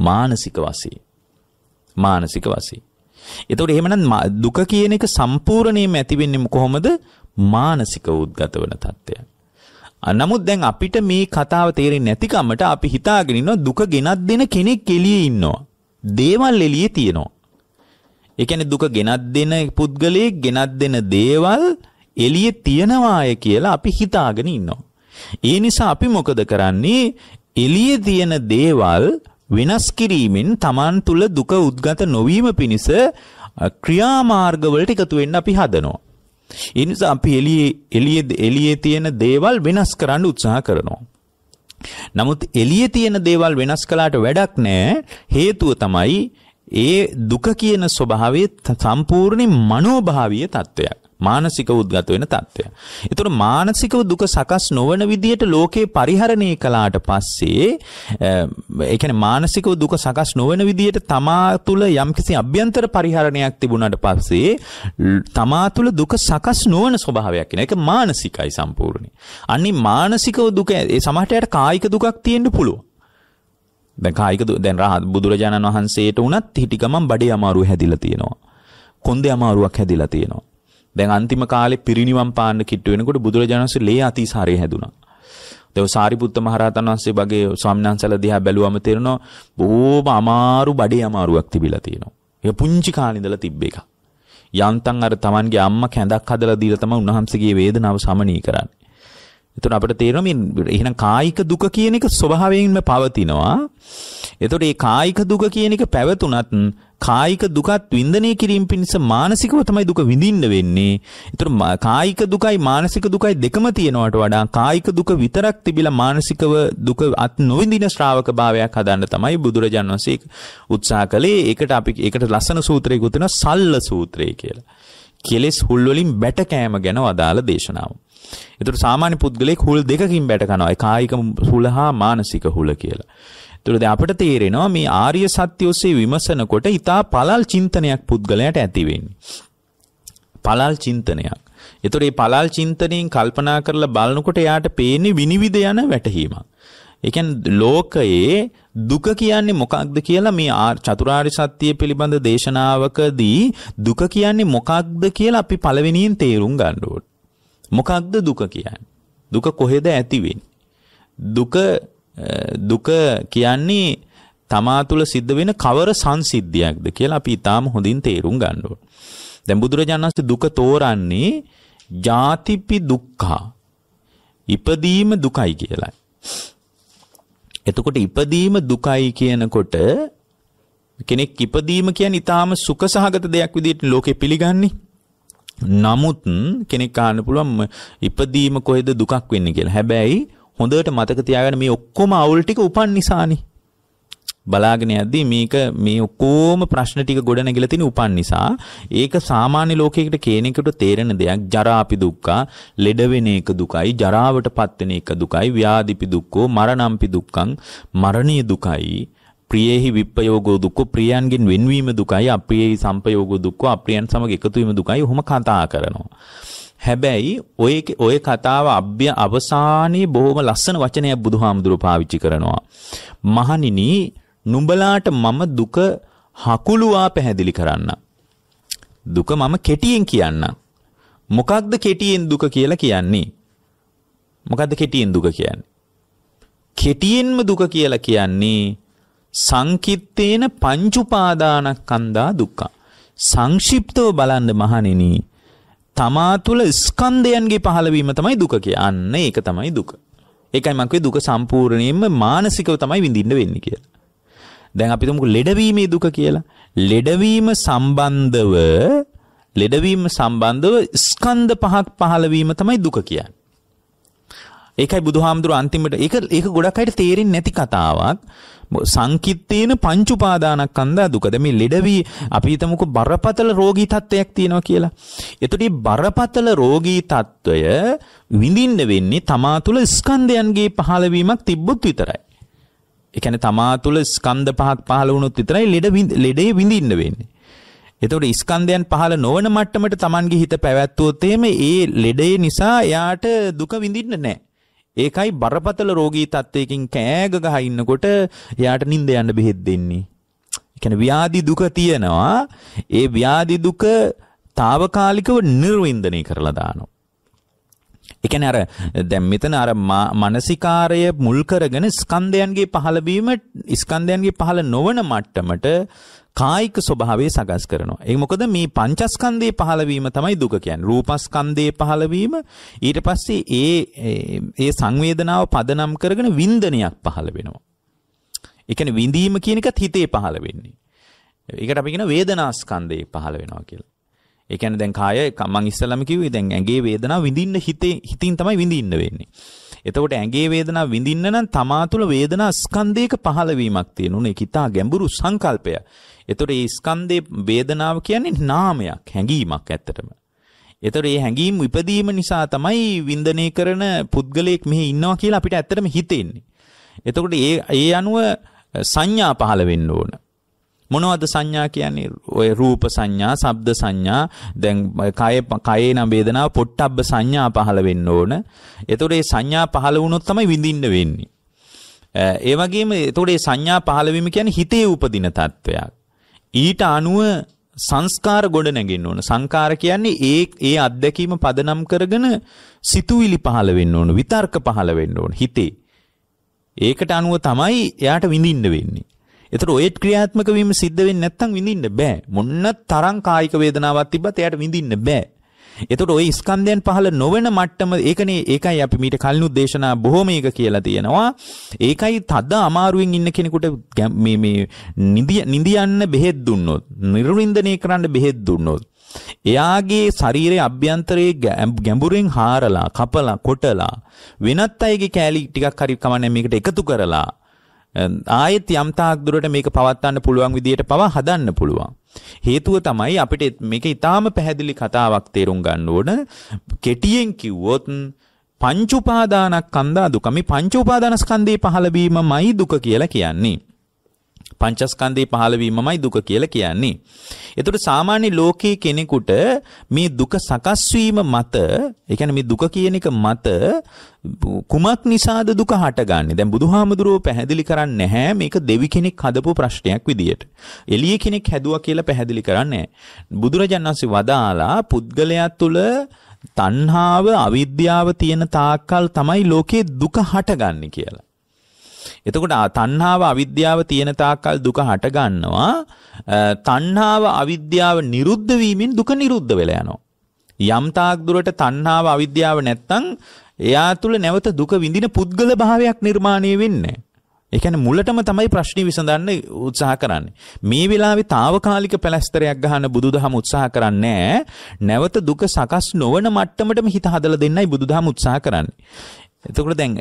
මානසික වසේ. මානසික වසේ. එතවට එහෙමන දුක කියන එක සම්පූර්ණයම ඇතිවෙන්නෙම කොහොමද මානසික උද්ගත වන තත්ත්වය. නමුත් දැන් අපිට මේ කතාව තේරෙන්නේ නැතිකමට අපි හිතාගෙන ඉන්නවා දුක ගෙනත් දෙන කෙනෙක් එළියේ ඉන්නවා. දේවල් එළියේ තියෙනවා. ඒ කියන්නේ දුක ගෙනත් දෙන පුද්ගලයෙක් ගෙනත් දෙන දේවල් එළියේ තියනවාය කියලා අපි හිතාගෙන ඉන්නවා. ඒ නිසා අපි මොකද කරන්නේ? එළියේ තියෙන දේවල් වෙනස් කිරීමෙන් Taman තුල දුක උද්ගත නොවීම පිණිස ක්‍රියාමාර්ග වලට එකතු වෙන්න අපි හදනවා. ඒ නිසා අපි එළියේ එළියේ එළියේ තියෙන දේවල් වෙනස් කරන්න උත්සාහ කරනවා. නමුත් එළියේ තියෙන දේවල් වෙනස් කළාට වැඩක් නැහැ. හේතුව තමයි ඒ දුක කියන ස්වභාවයේ සම්පූර්ණ මනෝභාවීය තත්වයක්. මානසිකව උද්ගත වෙන తত্ত্বය. ඒතර මානසිකව දුක සකස් නොවන විදියට ලෝකේ පරිහරණය කළාට පස්සේ ඒ කියන්නේ මානසිකව දුක සකස් නොවන විදියට තමා තුළ යම්කිසි අභ්‍යන්තර පරිහරණයක් තිබුණාට පස්සේ තමා තුළ දුක සකස් නොවන ස්වභාවයක් එන එක මානසිකයි සම්පූර්ණයි. අනිත් මානසිකව දුක ඒ සමහරට කායික දුකක් තියෙන්න පුළුවන්. දැන් කායික දැන් රහත් බුදුරජාණන් වහන්සේට උනත් හිටිගමන් බඩේ අමාරුව හැදිලා තියෙනවා. කොන්දේ අමාරුවක් හැදිලා තියෙනවා. දැන් අන්තිම කාලේ පිරිණිවන් පාන්න කිට්ටු වෙනකොට බුදුරජාණන් වහන්සේ ලේ අතිසාරය හැදුනා. දව සාරිපුත්ත මහරහතන් වහන්සේ වගේ ස්වාමිනාන්සලා දිහා බැලුවම තේරෙනවා බොහොම අමාරු බඩේ අමාරුවක් තිබිලා තියෙනවා. ඒක පුංචි කාලේ ඉඳලා තිබ්බ එකක්. යන්තම් අර Tamanගේ අම්මා කැඳක් හදලා දීලා තමයි උන්වහන්සේගේ වේදනාව සමනී කරන්නේ. එතකොට අපිට තේරෙනවා මේ එහෙනම් කායික දුක කියන එක ස්වභාවයෙන්ම පවතිනවා. එතකොට මේ කායික දුක කියන එක පැවතුනත් කායික දුකත් වින්දනය කිරීම පිණිස මානසිකව තමයි දුක විඳින්න වෙන්නේ. ඒතර කායික දුකයි මානසික දුකයි දෙකම තියෙනවට වඩා කායික දුක විතරක් තිබිලා මානසිකව දුක අත් නොවිඳින ශ්‍රාවක භාවයක් හදන්න තමයි බුදුරජාන් වහන්සේ උත්සාහ කළේ. ඒකට අපි ඒකට ලස්සන සූත්‍රයක් උතන සල්ල සූත්‍රය කියලා. කෙලෙස් හුල් වලින් බැට කෑම ගැන වදාළ දේශනාව. ඒතර සාමාන්‍ය පුද්ගලයෙක් හුල් දෙකකින් බැට කනවා. කායික හුල හා මානසික හුල කියලා. තුළද අපට තේරෙනවා මේ ආර්ය සත්‍ය ඔස්සේ විමසනකොට ඊතා පළල් චින්තනයක් පුද්ගලයාට ඇති පළල් චින්තනයක්. ඒතොර මේ පළල් චින්තනයෙන් කල්පනා කරලා බලනකොට එයාට පේන්නේ විනිවිද යන වැටහීමක්. ඒ කියන්නේ ලෝකයේ දුක කියන්නේ මොකක්ද කියලා මේ චතුරාර්ය සත්‍ය පිළිබඳ දේශනාවකදී දුක කියන්නේ මොකක්ද කියලා අපි පළවෙනියෙන් තේරුම් ගන්න ඕනේ. මොකක්ද දුක කියන්නේ? දුක කොහෙද ඇති දුක දුක කියන්නේ තමා තුළ සිද්ධ වෙන කවර සංසිද්ධියක්ද කියලා අපි ඊටාම හොඳින් තේරුම් ගන්න ඕන. දැන් බුදුරජාණන් වහන්සේ දුක තෝරන්නේ ජාතිපි දුක්ඛා. ඉපදීම දුකයි කියලා. එතකොට ඉපදීම දුකයි කියනකොට කෙනෙක් ඉපදීම කියන්නේ ඊටාම සුඛ සහගත දෙයක් විදිහට ලෝකෙ පිළිගන්නේ. නමුත් කෙනෙක් ආන්න පුළුවන් ඉපදීම කොහෙද දුකක් වෙන්නේ කියලා. හැබැයි හොඳට මතක තියාගන්න මේ ඔක්කොම අවුල් ටික උපන් නිසානේ. බලාගෙන යද්දී මේක මේ ඔක්කොම ප්‍රශ්න ටික ගොඩනැගිලා තියෙන උපන් නිසා ඒක සාමාන්‍ය ලෝකයකට කෙනෙකුට තේරෙන දෙයක් ජරා අපි දුක්ඛා ලෙඩ වෙන එක දුකයි ජරාවටපත් වෙන එක දුකයි ව්‍යාධිපි දුක්ඛෝ මරණම්පි දුක්ඛං මරණීය දුකයි ප්‍රියෙහි විප්පයෝගෝ දුක්ඛෝ ප්‍රියයන්ගෙන් වෙන්වීම දුකයි අප්‍රියෙහි සම්පයෝගෝ දුක්ඛෝ අප්‍රියයන් සමග එකතු වීම දුකයි ඔහොම කතා කරනවා හැබැයි ඔය ඔය කතාව අභ්‍ය අවසානයේ බොහොම ලස්සන වචනයක් බුදුහාමුදුරුව පාවිච්චි කරනවා. මහණෙනි, නුඹලාට මම දුක හකුලුවා පැහැදිලි කරන්න. දුක මම කෙටියෙන් කියන්න. මොකක්ද කෙටියෙන් දුක කියලා කියන්නේ? මොකක්ද කෙටියෙන් දුක කියන්නේ? කෙටියෙන්ම දුක කියලා කියන්නේ සංකිට්තේන පංච උපාදානස්කන්ධා දුක්ඛ. සංක්ෂිප්තව බලන්න මහණෙනි තමා තුළ ස්කන්ධයන්ගේ පහළවීම තමයි දුක කියන්න ඒක තමයි දුක. ඒකයි මක්වේ දුක සම්පූර්ණයෙන්ම මානසිකව තමයි විඳින්න වෙන්න කියලා. දැන් අපි තුමුකු ලෙඩවීමේ දුක කියලා. ලෙඩවීම සම්බන්ධව ලෙඩවීම සම්බන්ධව ස්කන්ධ පහක් පහළවීම තමයි දුක කියන්නේ. ඒකයි බුදුහාමුදුරු අන්තිමට ඒක ඒක ගොඩක් අයට තේරෙන්නේ නැති කතාවක්. සංකිට්තේන පංච උපාදානස්කන්ධා දුක. දැන් මේ ලෙඩවි අපි හිතමුකෝ බරපතල රෝගී තත්ත්වයක් තියෙනවා කියලා. එතකොට බරපතල රෝගී තත්ත්වය විඳින්න වෙන්නේ තමා තුළ ස්කන්ධයන්ගේ පහළවීමක් තිබ්බොත් විතරයි. ඒ කියන්නේ තමා තුළ ස්කන්ධ පහක් පහළ වුණොත් විතරයි ලෙඩ ලෙඩේ විඳින්න වෙන්නේ. එතකොට ස්කන්ධයන් පහළ නොවන මට්ටමට Tamange හිත පැවැත්වුවොත් එහෙම ඒ ලෙඩේ නිසා එයාට දුක විඳින්න නැහැ. ඒකයි බරපතල රෝගී තත්ත්වයකින් කෑග ගහ ඉන්නකොට එයාට නිින්ද යන්න බෙහෙත් දෙන්නේ. ඒ කියන්නේ ව්‍යාධි දුක තියෙනවා. ඒ ව්‍යාධි දුක తాවකාලිකව නිර්වින්දනය කරලා දානවා. ඒ කියන්නේ අර දැන් මෙතන අර මානසිකාරය මුල් කරගෙන ස්කන්ධයන්ගේ පහළවීම ස්කන්ධයන්ගේ පහළ නොවන මට්ටමට කායික ස්වභාවය සකස් කරනවා. ඒ මොකද මේ පංචස්කන්ධයේ පහළවීම තමයි දුක කියන්නේ. රූපස්කන්ධයේ පහළවීම ඊට පස්සේ ඒ ඒ සංවේදනාව පදනම් කරගෙන වින්දනයක් පහළ වෙනවා. ඒ කියන්නේ විඳීම කියන එකත් හිතේ පහළ වෙන්නේ. ඒකට අපි කියන වේදනාස්කන්ධයේ පහළ වෙනවා කියලා. ඒ කියන්නේ දැන් කාය මම ඉස්සෙල්ලාම කිව්වේ දැන් ඇඟේ වේදනාව විඳින්න හිතේ හිතින් තමයි විඳින්න වෙන්නේ. එතකොට ඇඟේ වේදනාව විඳින්න නම් තමා තුළ වේදනා ස්කන්ධයක පහළවීමක් තියෙනුනේ. ඒක ඉතා ගැඹුරු සංකල්පයක්. එතකොට මේ ස්කන්ධේ වේදනාව කියන්නේ නාමයක් හැඟීමක් ඇත්තටම. එතකොට මේ හැඟීම් ඉපදීම නිසා තමයි වින්දනය කරන පුද්ගලයෙක් මෙහි ඉන්නවා කියලා අපිට ඇත්තටම හිතෙන්නේ. එතකොට ඒ ඒ අනුව සංඥා පහළ වෙන්න ඕන. මොනවද සංඥා කියන්නේ ඔය රූප සංඥා, ශබ්ද සංඥා, දැන් කය කයේ නම් වේදනාව පොට්ටබ්බ සංඥා පහළ වෙන්න ඕන. එතකොට මේ සංඥා පහළ වුණොත් තමයි විඳින්න වෙන්නේ. ඒ වගේම එතකොට මේ සංඥා පහළ වීම කියන්නේ හිතේ උපදින තත්වයක්. ඊට අනුව සංස්කාර ගොඩ නැගෙන්න ඕන. සංකාර කියන්නේ ඒ ඒ අත්දැකීම පදනම් කරගෙන සිතුවිලි පහළ වෙන්න ඕන, විතර්ක පහළ වෙන්න ඕන හිතේ. ඒකට අනුව තමයි එයාට විඳින්න වෙන්නේ. ඒතර ඔය ක්‍රියාත්මක වීම සිද්ධ වෙන්නේ නැත්නම් විඳින්න බෑ. මොන්න තරම් කායික වේදනාවක් තිබ්බත් එයාට විඳින්න බෑ. එතකොට ওই ස්කන්ධයන් පහළ නොවන මට්ටම ඒකනේ ඒකයි අපි මීට කලිනුත් දේශනා බොහොම එක කියලා තියෙනවා. ඒකයි තද අමාරුවෙන් ඉන්න කෙනෙකුට මේ මේ නිදියන්න බෙහෙත් දුන්නොත්, නිර්වින්දනය කරන්න බෙහෙත් දුන්නොත් එයාගේ ශරීරයේ අභ්‍යන්තරයේ ගැඹුරෙන් හාරලා, කපලා, කොටලා වෙනත් අයගේ කෑලි ටිකක් හරි කමන්නේ මේකට එකතු කරලා ආයෙත් යම් තාක් දුරට මේක පවත්වන්න පුළුවන් විදියට පවා හදන්න පුළුවන්. හේතුව තමයි අපිට මේක ඊටාම පැහැදිලි කතාවක් තේරුම් ගන්න ඕන. කෙටියෙන් කිව්වොත් පංච උපාදානස්කන්ධා දුක. මේ පංච උපාදානස්කන්ධේ පහළ වීමමයි දුක කියලා කියන්නේ. පංචස්කන්ධේ පහළ වීමමයි දුක කියලා කියන්නේ. ඒතකොට සාමාන්‍ය ලෝකයේ කෙනෙකුට මේ දුක සකස් වීම මත, ඒ කියන්නේ මේ දුක කියන එක මත කුමක් නිසාද දුක හටගන්නේ? දැන් බුදුහාමුදුරුව පැහැදිලි කරන්නේ නැහැ මේක දෙවි කෙනෙක් හදපු ප්‍රශ්නයක් විදියට. එළිය කෙනෙක් හැදුවා කියලා පැහැදිලි කරන්නේ බුදුරජාණන් වහන්සේ වදාලා පුද්ගලයා තුළ තණ්හාව, අවිද්‍යාව තියෙන තාක්කල් තමයි ලෝකේ දුක හටගන්නේ කියලා. එතකොට තණ්හාව අවිද්‍යාව තියෙන තාක්කල් දුක හට ගන්නවා. තණ්හාව අවිද්‍යාව නිරුද්ධ වීමෙන් දුක නිරුද්ධ වෙලා යනවා. යම් තාක් දුරට තණ්හාව අවිද්‍යාව නැත්තම් එයා තුල නැවත දුක විඳින පුද්ගල භාවයක් නිර්මාණය වෙන්නේ. ඒ කියන්නේ මුලටම තමයි ප්‍රශ්නේ විසඳන්න උත්සාහ කරන්නේ. මේ වෙලාවේ తాවකාලික පැලැස්තරයක් ගන්න බුදුදහම උත්සාහ කරන්නේ නැවත දුක සකස් නොවන මට්ටමටම හිත හදලා දෙන්නයි බුදුදහම උත්සාහ කරන්නේ. එතකොට දැන්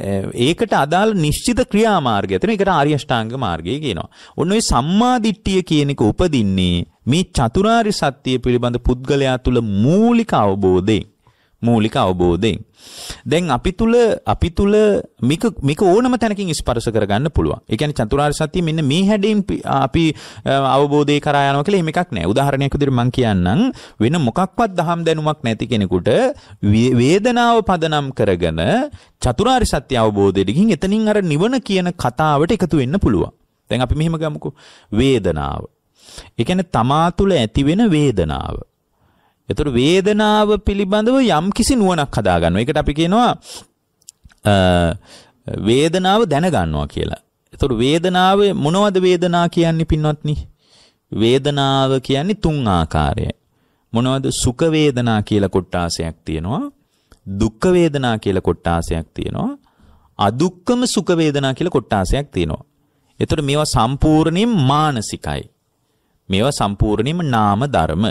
ඒකට අදාළ නිශ්චිත ක්‍රියාමාර්ගය තියෙන එකට ආර්ය අෂ්ටාංග මාර්ගය කියනවා. ඔන්න ඔය සම්මාදිට්ඨිය කියන එක උපදින්නේ මේ චතුරාර්ය සත්‍ය පිළිබඳ පුද්ගලයා තුල මූලික අවබෝධයෙන්. මූලික අවබෝධයෙන්. දැන් අපි තුල අපි තුල මේක මේක ඕනම තැනකින් ස්පර්ශ කරගන්න පුළුවන්. ඒ කියන්නේ චතුරාර්ය සත්‍ය මෙන්න මේ හැඩයෙන් අපි අවබෝධය කරා යනවා කියලා එහෙම එකක් නැහැ. උදාහරණයක් විදිහට මම කියන්නම් වෙන මොකක්වත් දහම් දැනුමක් නැති කෙනෙකුට වේදනාව පදනම් කරගෙන චතුරාර්ය සත්‍ය අවබෝධයට ගිහින් එතනින් අර නිවන කියන කතාවට එකතු වෙන්න පුළුවන්. දැන් අපි මෙහෙම ගමුකෝ වේදනාව. ඒ කියන්නේ තමා තුළ ඇති වෙන වේදනාව. එතුට වේදනාව පිළිබඳව යම් කිසි නුවනක් හදාගන්න එකට අපි කියනවා වේදනාව දැනගන්නවා කියලා. එතුට වේදනාව මොනවද වේදනා කියන්නේ පින්වත්නි. වේදනාව කියන්නේ තුන් ආකාරය. මොනවද සුඛ වේදනා කියලා කොටාසයක් තියෙනවා. දුක්ඛ වේදනා කියලා කොටාසයක් තියෙනවා. අදුක්කම සුඛ වේදනා කියලා කොටාසයක් තියෙනවා. එතකොට මේවා සම්පූර්ණයෙන් මානසිකයි. මේවා සම්පූර්ණයෙන්ම නාම ධර්ම.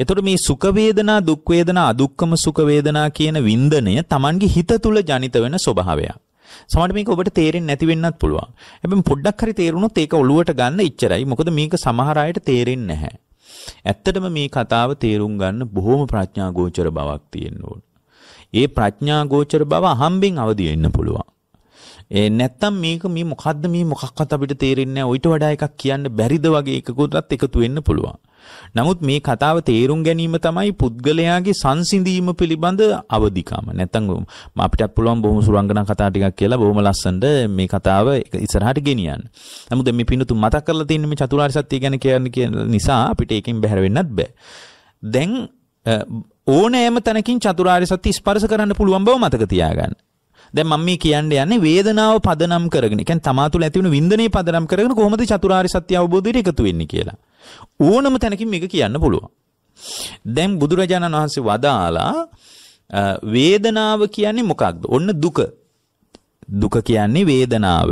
එතකොට මේ සුඛ වේදනා දුක් වේදනා අදුක්කම සුඛ වේදනා කියන වින්දනය Tamanගේ හිත තුල ජනිත වෙන ස්වභාවයක්. සමහරවිට මේක ඔබට තේරෙන්නේ නැති වෙන්නත් පුළුවන්. හැබැයි පොඩ්ඩක් හරි තේරුණොත් ඒක ඔළුවට ගන්න ඉච්චරයි. මොකද මේක සමහර අයට තේරෙන්නේ නැහැ. ඇත්තටම මේ කතාව තේරුම් ගන්න බොහොම ප්‍රඥාගෝචර බවක් තියෙන්න ඕන. ඒ ප්‍රඥාගෝචර බව අහම්බෙන් අවදි වෙන්න පුළුවන්. ඒ නැත්තම් මේක මේ මොකද්ද මේ මොකක්වත් අපිට තේරෙන්නේ නැහැ. ඊට වඩා එකක් කියන්න බැරිද වගේ එකකටත් එකතු වෙන්න පුළුවන්. නමුත් මේ කතාව තේරුම් ගැනීම තමයි පුද්ගලයාගේ සංසිඳීම පිළිබඳ අවදිකම. නැත්තම් අපිටත් පුළුවන් බොහොම සුරංගනා කතා ටිකක් කියලා බොහොම ලස්සනට මේ කතාව ඉස්සරහට ගෙනියන්න. නමුත් මේ පින්නතු මතක් කරලා තියෙන මේ චතුරාර්ය සත්‍ය ගැන කියන්නේ නිසා අපිට ඒකෙන් බැහැර වෙන්නත් බෑ. දැන් ඕනෑම තැනකින් චතුරාර්ය සත්‍ය ස්පර්ශ කරන්න පුළුවන් බව මතක තියාගන්න. දැන් මම මේ කියන්න යන්නේ වේදනාව පදනම් කරගෙන. කියන්නේ තමා තුළ ඇති වෙන වින්දනයේ පදනම් කරගෙන කොහොමද චතුරාර්ය සත්‍ය අවබෝධයට එකතු වෙන්නේ කියලා. ඕනම තැනකින් මේක කියන්න පුළුවන්. දැන් බුදුරජාණන් වහන්සේ වදාලා වේදනාව කියන්නේ මොකක්ද? ඔන්න දුක. දුක කියන්නේ වේදනාව.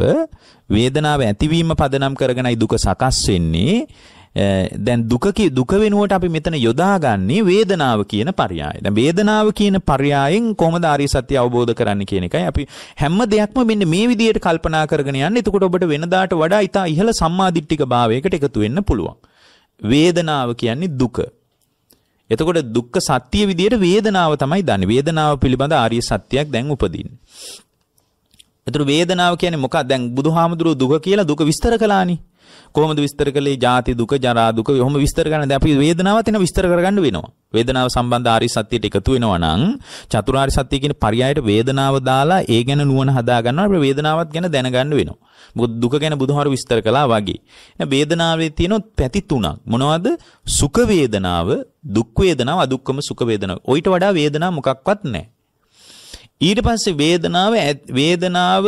වේදනාව ඇතිවීම පදනම් කරගෙනයි දුක සකස් වෙන්නේ. දැන් දුකකි දුක වෙනුවට අපි මෙතන යොදාගන්නේ වේදනාව කියන පරයය. දැන් වේදනාව කියන පරයයෙන් කොහොමද ආර්ය සත්‍ය අවබෝධ කරන්නේ කියන එකයි අපි හැම දෙයක්ම මෙන්න මේ විදිහට කල්පනා කරගෙන යන්නේ. එතකොට ඔබට වෙනදාට වඩා ඊට ඉහළ සම්මාදිට්ඨික භාවයකට එකතු වෙන්න පුළුවන්. වේදනාව කියන්නේ දුක. එතකොට දුක්ඛ සත්‍ය විදියට වේදනාව තමයි දන්නේ. වේදනාව පිළිබඳ ආර්ය සත්‍යයක් දැන් උපදින්නේ. එතකොට වේදනාව කියන්නේ මොකක්ද? දැන් බුදුහාමුදුරුවෝ දුක කියලා දුක විස්තර කළානේ. කොහොමද විස්තර කළේ ජාති දුක ජරා දුක ඔහොම විස්තර කරන්න දැන් අපි වේදනාවත් එන විස්තර කරගන්න වෙනවා වේදනාව සම්බන්ධ ආරි සත්‍යයට එකතු වෙනවා නම් චතුරාර්ය සත්‍ය කියන පරයයට වේදනාව දාලා ඒ ගැන නුවණ හදා ගන්නවා අපිට වේදනාවත් ගැන දැනගන්න වෙනවා මොකද දුක ගැන බුදුහාර විස්තර කළා වගේ එහෙනම් වේදනාවේ තියෙන පැති තුනක් මොනවද සුඛ වේදනාව දුක් වේදනාව අදුක්කම සුඛ වේදනාව ඔయిత වඩා වේදනාව මොකක්වත් නැහැ ඊට පස්සේ වේදනාව වේදනාව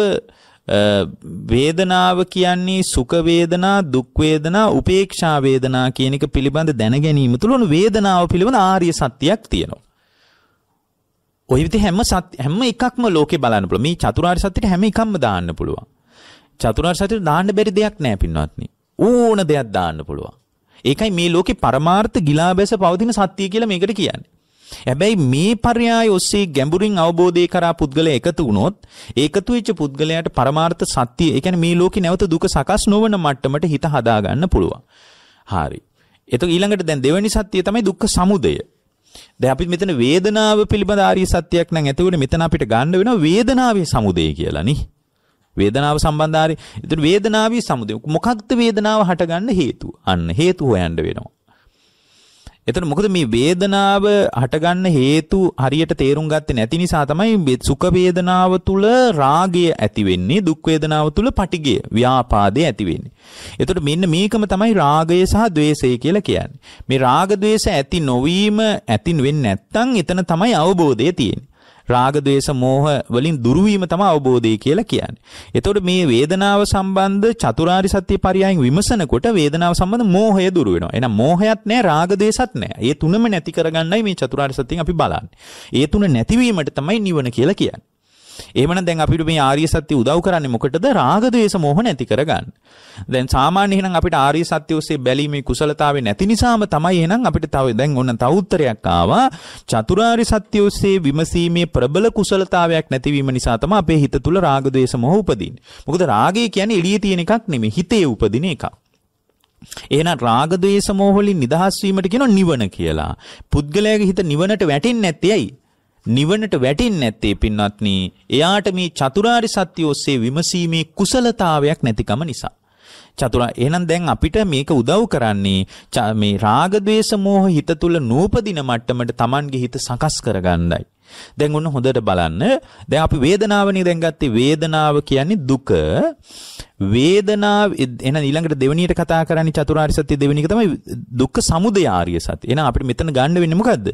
වේදනාව කියන්නේ සුඛ වේදනා දුක් වේදනා උපේක්ෂා වේදනා කියන එක පිළිබඳ දැන ගැනීම තුළ වේදනාව පිළිබඳ ආර්ය සත්‍යයක් තියෙනවා. ඔය විදිහ හැම සත් හැම එකක්ම ලෝකේ බලන්න පුළුවන්. මේ චතුරාර්ය සත්‍යෙට හැම එකක්ම දාන්න පුළුවන්. චතුරාර්ය සත්‍යෙට දාන්න බැරි දෙයක් නෑ පින්වත්නි. ඕන දෙයක් දාන්න පුළුවන්. ඒකයි මේ ලෝකේ පරමාර්ථ ගිලාබැස පවතින සත්‍ය කියලා මේකට කියන්නේ. හැබැයි මේ පරයාය ඔස්සේ ගැඹුරින් අවබෝධය කරා පුද්ගලයා එකතු වුණොත් ඒකතු වෙච්ච පුද්ගලයාට පරමාර්ථ සත්‍ය ඒ කියන්නේ මේ ලෝකේ නැවත දුක සකස් නොවන මට්ටමට හිත හදා ගන්න පුළුවන්. හරි. එතකොට ඊළඟට දැන් දෙවෙනි සත්‍යය තමයි දුක්ඛ සමුදය. දැන් අපි මෙතන වේදනාව පිළිබඳ ආර්ය සත්‍යයක් නම් ඇති වුණේ මෙතන අපිට ගන්න වෙනවා වේදනාවේ සමුදය කියලා නේ. වේදනාව සම්බන්ධ ආර්ය. එතකොට වේදනාවේ සමුදය. මොකක්ද වේදනාව හටගන්න හේතුව? අන්න හේතුව හොයන්න වෙනවා. එතන මොකද මේ වේදනාව හටගන්න හේතු හරියට තේරුම් ගත්තේ නැති නිසා තමයි සුඛ වේදනාව තුල රාගය ඇති වෙන්නේ දුක් වේදනාව තුල පටිගය ව්‍යාපාදේ ඇති වෙන්නේ. එතකොට මෙන්න මේකම තමයි රාගය සහ ద్వේෂය කියලා කියන්නේ. මේ රාග ద్వේෂ ඇති නොවීම ඇතින් වෙන්නේ නැත්නම් එතන තමයි අවබෝධය තියෙන්නේ. රාග ద్వේස මෝහ වලින් දුරවීම තමයි අවබෝධය කියලා කියන්නේ. එතකොට මේ වේදනාව සම්බන්ධ චතුරාරි සත්‍ය පරයයන් විමසනකොට වේදනාව සම්බන්ධ මෝහය දුර වෙනවා. එහෙනම් මෝහයත් නැහැ රාග ద్వේසත් නැහැ. ඒ තුනම නැති කරගන්නයි මේ චතුරාරි සත්‍යෙන් අපි බලන්නේ. ඒ තුන නැතිවීමට තමයි නිවන කියලා කියන්නේ. එහෙමනම් දැන් අපිට මේ ආර්ය සත්‍ය උදව් කරන්නේ මොකටද? රාග ද්වේෂ මෝහ නැති කරගන්න. දැන් සාමාන්‍ය එහෙනම් අපිට ආර්ය සත්‍ය ඔස්සේ බැලීමේ කුසලතාවේ නැති නිසාම තමයි එහෙනම් අපිට තව දැන් ඕන තව උත්තරයක් ආවා. චතුරාර්ය සත්‍ය ඔස්සේ විමසීමේ ප්‍රබල කුසලතාවයක් නැතිවීම නිසා තමයි අපේ හිත තුල රාග ද්වේෂ මෝහ උපදින්නේ. මොකද රාගය කියන්නේ එළියේ තියෙන එකක් නෙමෙයි හිතේ උපදින එකක්. එහෙනම් රාග ද්වේෂ මෝහ වලින් නිදහස් වීමට කියන නිවන කියලා. පුද්ගලයාගේ හිත නිවනට වැටෙන්නේ නැත්තේ ඇයි? නිවනට වැටින්නේ නැත්තේ පින්වත්නි එයාට මේ චතුරාර්ය සත්‍ය ඔස්සේ විමසීමේ කුසලතාවයක් නැතිකම නිසා. චතුරා එහෙනම් දැන් අපිට මේක උදව් කරන්නේ මේ රාග ద్వේස මෝහ හිත තුල නූපදින මට්ටමට Tamange හිත සකස් කරගන්නයි. දැන් ඔන්න හොඳට බලන්න. දැන් අපි වේදනාවනේ දැන් ගත්තේ වේදනාව කියන්නේ දුක. වේදනාව එහෙනම් ඊළඟට දෙවෙනියට කතා කරන්නේ චතුරාර්ය සත්‍ය දෙවෙනි එක තමයි දුක්ඛ සමුදය ආර්ය සත්‍ය. එහෙනම් අපිට මෙතන ගන්න වෙන්නේ මොකද්ද?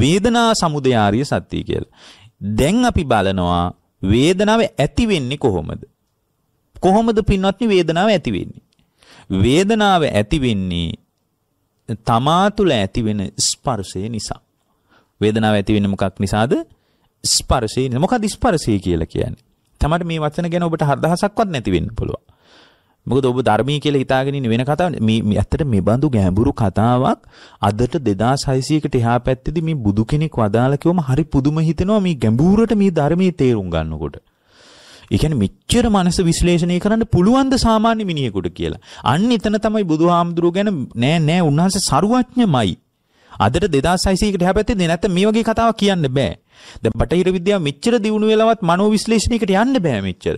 වේදනා සමුදය ආර්ය සත්‍ය කියලා. දැන් අපි බලනවා වේදනාව ඇති වෙන්නේ කොහොමද? කොහොමද පින්වත්නි වේදනාව ඇති වෙන්නේ? වේදනාව ඇති වෙන්නේ තමා තුළ ඇති වෙන ස්පර්ශය නිසා. වේදනාව ඇති වෙන්නේ මොකක් නිසාද? ස්පර්ශය. මොකක්ද ස්පර්ශය කියලා කියන්නේ? තමට මේ වචන ගැන ඔබට හදහසක්වත් නැති වෙන්න පුළුවන්. මොකද ඔබ ධර්මීය කියලා හිතාගෙන ඉන්න වෙන කතාවක් මේ ඇත්තට මේ බඳු ගැඹුරු කතාවක් අදට 2600කට එහා පැත්තේදී මේ බුදු කෙනෙක් වදාලා කිව්වම හරි පුදුම හිතෙනවා මේ ගැඹුරට මේ ධර්මයේ තේරුම් ගන්නකොට. ඒ කියන්නේ මෙච්චර මනස විශ්ලේෂණය කරන්න පුළුවන් ද සාමාන්‍ය මිනිහෙකුට කියලා. අන්න එතන තමයි බුදුහාමුදුරුවෝ ගැන නෑ නෑ උන්වහන්සේ ਸਰුවඥමයි. අදට 2600කට එහා පැත්තේදී නැත්නම් මේ වගේ කතාවක් කියන්න බෑ. දැන් බටහිර විද්‍යාව මෙච්චර දියුණු වෙලවත් මනෝ විශ්ලේෂණයකට යන්න බෑ මෙච්චර.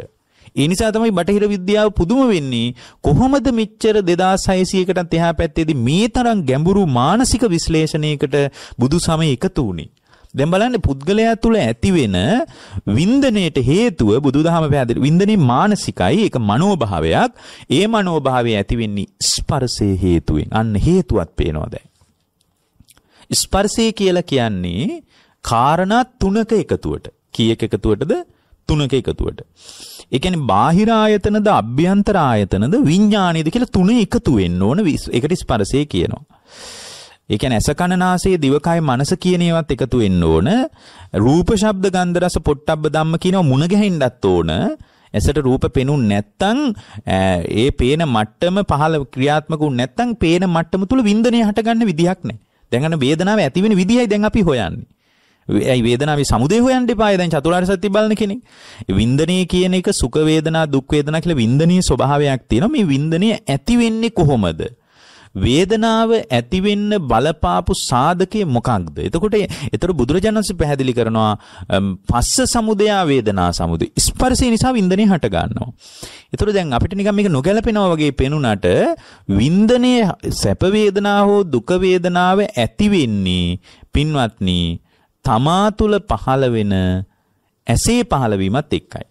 ඒ නිසා තමයි බටහිර විද්‍යාව පුදුම වෙන්නේ කොහොමද මෙච්චර 2600කටත් එහා පැත්තේදී මේ තරම් ගැඹුරු මානසික විශ්ලේෂණයකට බුදු සමය එකතු වුනේ. දැන් බලන්න පුද්ගලයා තුළ ඇතිවෙන වින්දනයට හේතුව බුදුදහම පැහැදිලි. වින්දනේ මානසිකයි ඒක මනෝභාවයක්. ඒ මනෝභාවය ඇති වෙන්නේ ස්පර්ශයේ හේතුවෙන්. අන්න හේතුවත් පේනවා දැන්. ස්පර්ශය කියලා කියන්නේ කාරණා තුනක එකතුවට. කීයක එකතුවටද? තුනක එකතුවට. ඒ කියන්නේ බාහිර ආයතනද අභ්‍යන්තර ආයතනද විඥානයද කියලා තුනේ එකතු වෙන්න ඕන ඒකට ස්පර්ශය කියනවා. ඒ කියන්නේ ඇස කන නාසය දිවකය මනස කියන ඒවත් එකතු වෙන්න ඕන. රූප ශබ්ද ගන්ධ රස පොට්ටබ්බ ධම්ම කියනවා මුණ ගැහෙන්නත් ඕන. ඇසට රූප පෙනුන් නැත්තම් ඒ පේන මට්ටම පහළ ක්‍රියාත්මක වුනේ නැත්තම් පේන මට්ටම තුල වින්දනය හටගන්න විදියක් නැහැ. දැන් අන්න වේදනාව ඇති වෙන විදියයි දැන් අපි හොයන්නේ. ඇයි වේදනාවේ සමුදය හොයන්න එපායි දැන් චතුරාර්ය සත්‍ය බලන කෙනෙක්. වින්දනය කියන එක සුඛ වේදනා දුක් වේදනා කියලා වින්දනීය ස්වභාවයක් තියෙනවා. මේ වින්දනය ඇති වෙන්නේ කොහොමද? වේදනාව ඇති වෙන්න බලපාපු සාධකේ මොකක්ද? එතකොට ඒතර බුදුරජාණන් වහන්සේ පැහැදිලි කරනවා පස්ස සමුදයා වේදනා සමුදය. ස්පර්ශය නිසා වින්දනය හට ගන්නවා. ඒතර දැන් අපිට නිකන් මේක නොගැලපෙනවා වගේ පේනුණාට වින්දනයේ සැප වේදනා හෝ දුක වේදනාව ඇති වෙන්නේ පින්වත්නි තමා තුළ පහළ වෙන ඇසේ පහළවීමත් එක්කයි.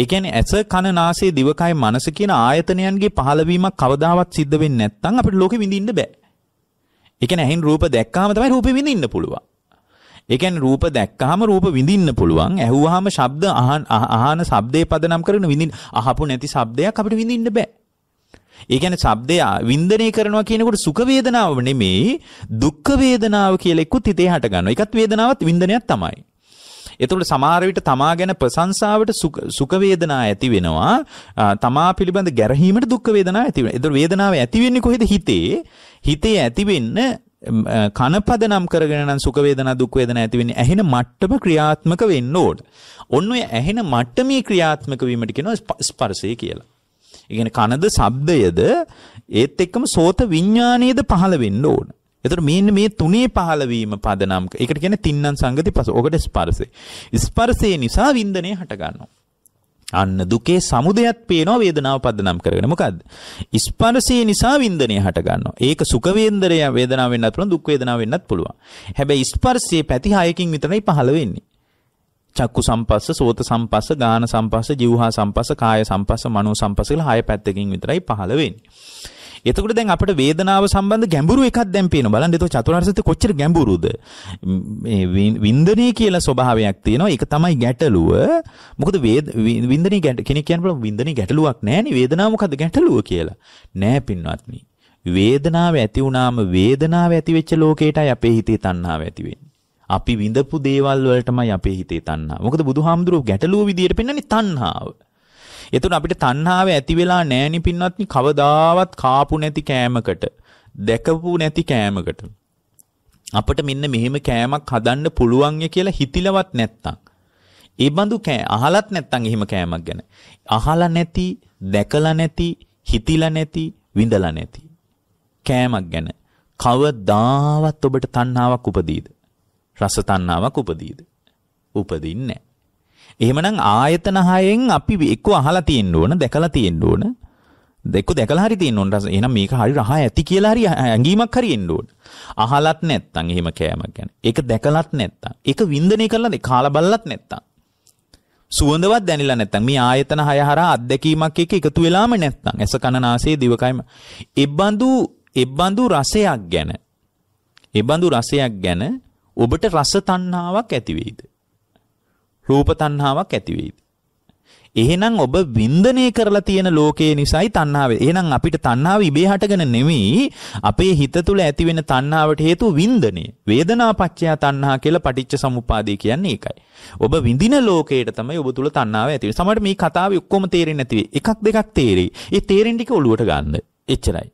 ඒ කියන්නේ ඇස කන නාසය දිවකය මනස කියන ආයතනයන්ගේ පහළවීමක් කවදාවත් සිද්ධ වෙන්නේ නැත්නම් අපිට ලෝකෙ විඳින්න බෑ. ඒ කියන්නේ ඇහෙන් රූප දැක්කාම තමයි රූපෙ විඳින්න පුළුවන්. ඒ කියන්නේ රූප දැක්කහම රූප විඳින්න පුළුවන්. ඇහුවාම ශබ්ද අහන අහන ශබ්දේ පදනම් කරන විඳින්න අහපු නැති ශබ්දයක් අපිට විඳින්න බෑ. ඒ කියන්නේ ශබ්දය වින්දනය කරනවා කියනකොට සුඛ වේදනාව නෙමෙයි දුක්ඛ වේදනාව කියලා එක්කුත් හිතේ හට ගන්නවා. ඒකත් වේදනාවත් වින්දනයක් තමයි. එතකොට සමහර විට තමා ගැන ප්‍රශංසාවට සුඛ වේදනා ඇති වෙනවා. තමා පිළිබඳ ගැරහීමට දුක් වේදනා ඇති වෙනවා. එතකොට වේදනාව ඇති වෙන්නේ කොහෙද හිතේ? හිතේ ඇති වෙන්න කනපද නම් කරගෙන නම් සුඛ වේදනා දුක් වේදනා ඇති වෙන්නේ ඇහෙන මට්ටම ක්‍රියාත්මක වෙන්න ඕන. ඔන්න ඔය ඇහෙන මට්ටමේ ක්‍රියාත්මක වීමට කියනවා ස්පර්ශය කියලා. ඉගෙන කනද ශබ්දයද ඒත් එක්කම සෝත විඥානයේද පහළ වෙන්න ඕන. එතකොට මෙන්න මේ තුනේ පහළවීම පදනම් ඒකට කියන්නේ තින්නන් සංගති පස. ඔකට ස්පර්ශේ. ස්පර්ශේ නිසා වින්දනය හට ගන්නවා. අන්න දුකේ සමුදයත් පේනවා වේදනාව පදනම් කරගෙන. මොකද්ද? ස්පර්ශය නිසා වින්දනය හට ගන්නවා. ඒක සුඛ වේන්දනය වේදනාව වෙන්නත් පුළුවන් දුක් වේදනාව වෙන්නත් පුළුවන්. හැබැයි ස්පර්ශයේ පැති 6කින් විතරයි පහළ වෙන්නේ. චක්කු සම්පස්ස, සෝත සම්පස්ස, ගාන සම්පස්ස, જીවහා සම්පස්ස, කාය සම්පස්ස, මනෝ සම්පස්ස කියලා හය පැත්තකින් විතරයි පහළ වෙන්නේ. එතකොට දැන් අපිට වේදනාව සම්බන්ධ ගැඹුරු එකක් දැන් පේනවා. බලන්න එතකොට චතුරාර්ය සත්‍ය කොච්චර ගැඹුරුද? මේ වින්දනයේ කියලා ස්වභාවයක් තියෙනවා. ඒක තමයි ගැටලුව. මොකද වින්දනයේ ගැට කෙනෙක් කියන්න පුළුවන් වින්දනයේ ගැටලුවක් නැහැනේ. වේදනාව මොකද්ද ගැටලුව කියලා? නෑ පින්වත්නි. වේදනාව ඇති වුණාම වේදනාව ඇති වෙච්ච ලෝකයටයි අපේ හිතේ තණ්හාව ඇති වෙන්නේ. අපි විඳපු දේවල් වලටමයි අපේ හිතේ තණ්හා. මොකද බුදුහාමුදුරුවෝ ගැටලුව විදියට පෙන්වන්නේ තණ්හාව. එතකොට අපිට තණ්හාව ඇති වෙලා නැණි පින්වත්නි කවදාවත් කාපු නැති කෑමකට, දැකපු නැති කෑමකට අපිට මෙන්න මෙහෙම කෑමක් හදන්න පුළුවන් කියලා හිතිලවත් නැත්තම් ඒ බඳු කෑ අහලත් නැත්තම් එහෙම කෑමක් ගැන අහලා නැති, දැකලා නැති, හිතිලා නැති, විඳලා නැති කෑමක් ගැන කවදාවත් ඔබට තණ්හාවක් උපදීද? රස තණ්හාවක් උපදීද? උපදින්නේ නැහැ. එහෙමනම් ආයතන හයෙන් අපි එක්ක අහලා තියෙන්න ඕන, දැකලා තියෙන්න ඕන. දෙක දැකලා හරි තියෙන්න ඕන. එහෙනම් මේක හරි රහ ඇති කියලා හරි ඇඟීමක් හරි එන්න ඕන. අහලත් නැත්තම් එහෙම කෑමක් ගැන. ඒක දැකලත් නැත්තම්. ඒක වින්දනය කරලා කාලා බලලත් නැත්තම්. සුවඳවත් දැනෙලා නැත්තම් මේ ආයතන හය හරහා අත්දැකීමක් එක්ක එකතු වෙලාම නැත්තම්. ඇස කන නාසය දිවකයම. එබඳු එබඳු රසයක් ගැන. එබඳු රසයක් ගැන ඔබට රස තණ්හාවක් ඇති වෙයිද? රූප තණ්හාවක් ඇති වෙයිද? එහෙනම් ඔබ වින්දනය කරලා තියෙන ලෝකයේ නිසයි තණ්හාව. එහෙනම් අපිට තණ්හාව ඉබේ හටගෙන නෙමෙයි අපේ හිත තුළ ඇති වෙන තණ්හාවට හේතු වින්දනය. වේදනාපච්චය තණ්හා කියලා පටිච්ච සමුප්පාදේ කියන්නේ ඒකයි. ඔබ විඳින ලෝකයට තමයි ඔබ තුළ තණ්හාව ඇති වෙන්නේ. සමහරට මේ කතාවේ ඔක්කොම තේරෙන්නේ නැති වෙයි. එකක් දෙකක් තේරෙයි. ඒ තේරෙන ටික ඔළුවට ගන්න. එච්චරයි.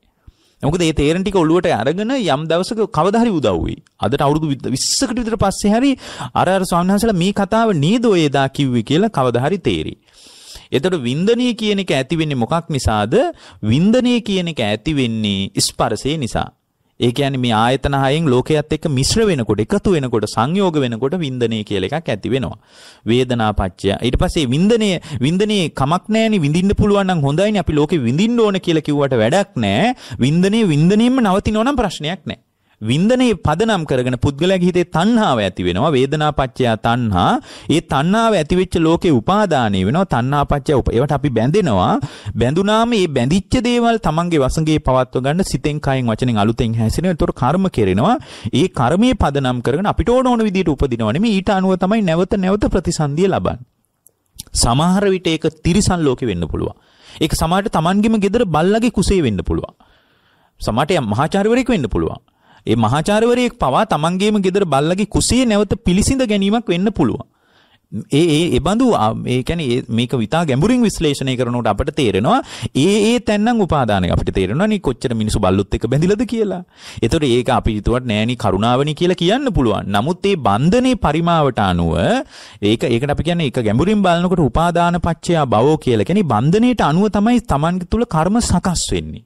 මොකද ඒ තේරෙන ටික ඔළුවට අරගෙන යම් දවසක කවදා හරි උදව් වෙයි. අදට අවුරුදු 20කට විතර පස්සේ හරි අර අර ස්වාමීන් වහන්සේලා මේ කතාව නේද ඔය එදා කිව්වේ කියලා කවදා හරි තේරෙයි. එතකොට වින්දනය කියන එක ඇති වෙන්නේ මොකක් නිසාද? වින්දනය කියන එක ඇති වෙන්නේ ස්පර්ශය නිසා. ඒ කියන්නේ මේ ආයතන හයෙන් ලෝකයේත් එක්ක මිශ්‍ර වෙනකොට එකතු වෙනකොට සංයෝග වෙනකොට වින්දනය කියලා එකක් ඇති වෙනවා. වේදනා පච්චය. ඊට පස්සේ වින්දනය වින්දනයේ කමක් නැහෙනි විඳින්න පුළුවන් නම් හොඳයිනේ අපි ලෝකේ විඳින්න ඕන කියලා කිව්වට වැඩක් නැහැ. වින්දනයේ වින්දනයෙන්ම නවතිනෝ නම් ප්‍රශ්නයක් නැහැ. වින්දනයේ පදනම් කරගෙන පුද්ගලයාගේ හිතේ තණ්හාව ඇති වෙනවා වේදනා පත්‍ය තණ්හා ඒ තණ්හාව ඇති වෙච්ච ලෝකේ උපාදානය වෙනවා තණ්හා පත්‍ය ඒවට අපි බැඳෙනවා බැඳුනාම මේ බැඳිච්ච දේවල් තමන්ගේ වසඟේ පවත්ව ගන්න සිතෙන් කයෙන් වචනෙන් අලුතෙන් හැසිරෙනවා ඒතොර කර්ම කෙරෙනවා ඒ කර්මයේ පදනම් කරගෙන අපිට ඕන ඕන විදිහට උපදිනවා නෙමෙයි ඊට අනුව තමයි නැවත නැවත ප්‍රතිසන්දිය ලබන්නේ සමහර විට ඒක තිරිසන් ලෝකේ වෙන්න පුළුවන් ඒක සමහරට Tamanගෙම ගෙදර බල්ලගේ කුසේ වෙන්න පුළුවන් සමහරට මහාචාර්යවරයෙක් වෙන්න පුළුවන් ඒ මහාචාර්යවරයෙක් පවා තමන්ගේම ගෙදර බල්ලගේ කුසේ නැවත පිළිසිඳ ගැනීමක් වෙන්න පුළුවන්. ඒ ඒ එබඳු ඒ කියන්නේ මේක විතා ගැඹුරින් විශ්ලේෂණය කරනකොට අපිට තේරෙනවා ඒ ඒ තැන්නම් උපාදානය අපිට තේරෙනවා නේ කොච්චර මිනිස්සු බල්ලුත් එක්ක බැඳිලාද කියලා. ඒතකොට ඒක අපි හිතුවට නෑනේ කරුණාවනි කියලා කියන්න පුළුවන්. නමුත් මේ බන්ධනේ පරිමාවට අනුව ඒක ඒකට අපි කියන්නේ ඒක ගැඹුරින් බලනකොට උපාදාන පත්‍ය භවෝ කියලා කියන්නේ බන්ධනේට අනුව තමයි Taman තුල කර්ම සකස් වෙන්නේ.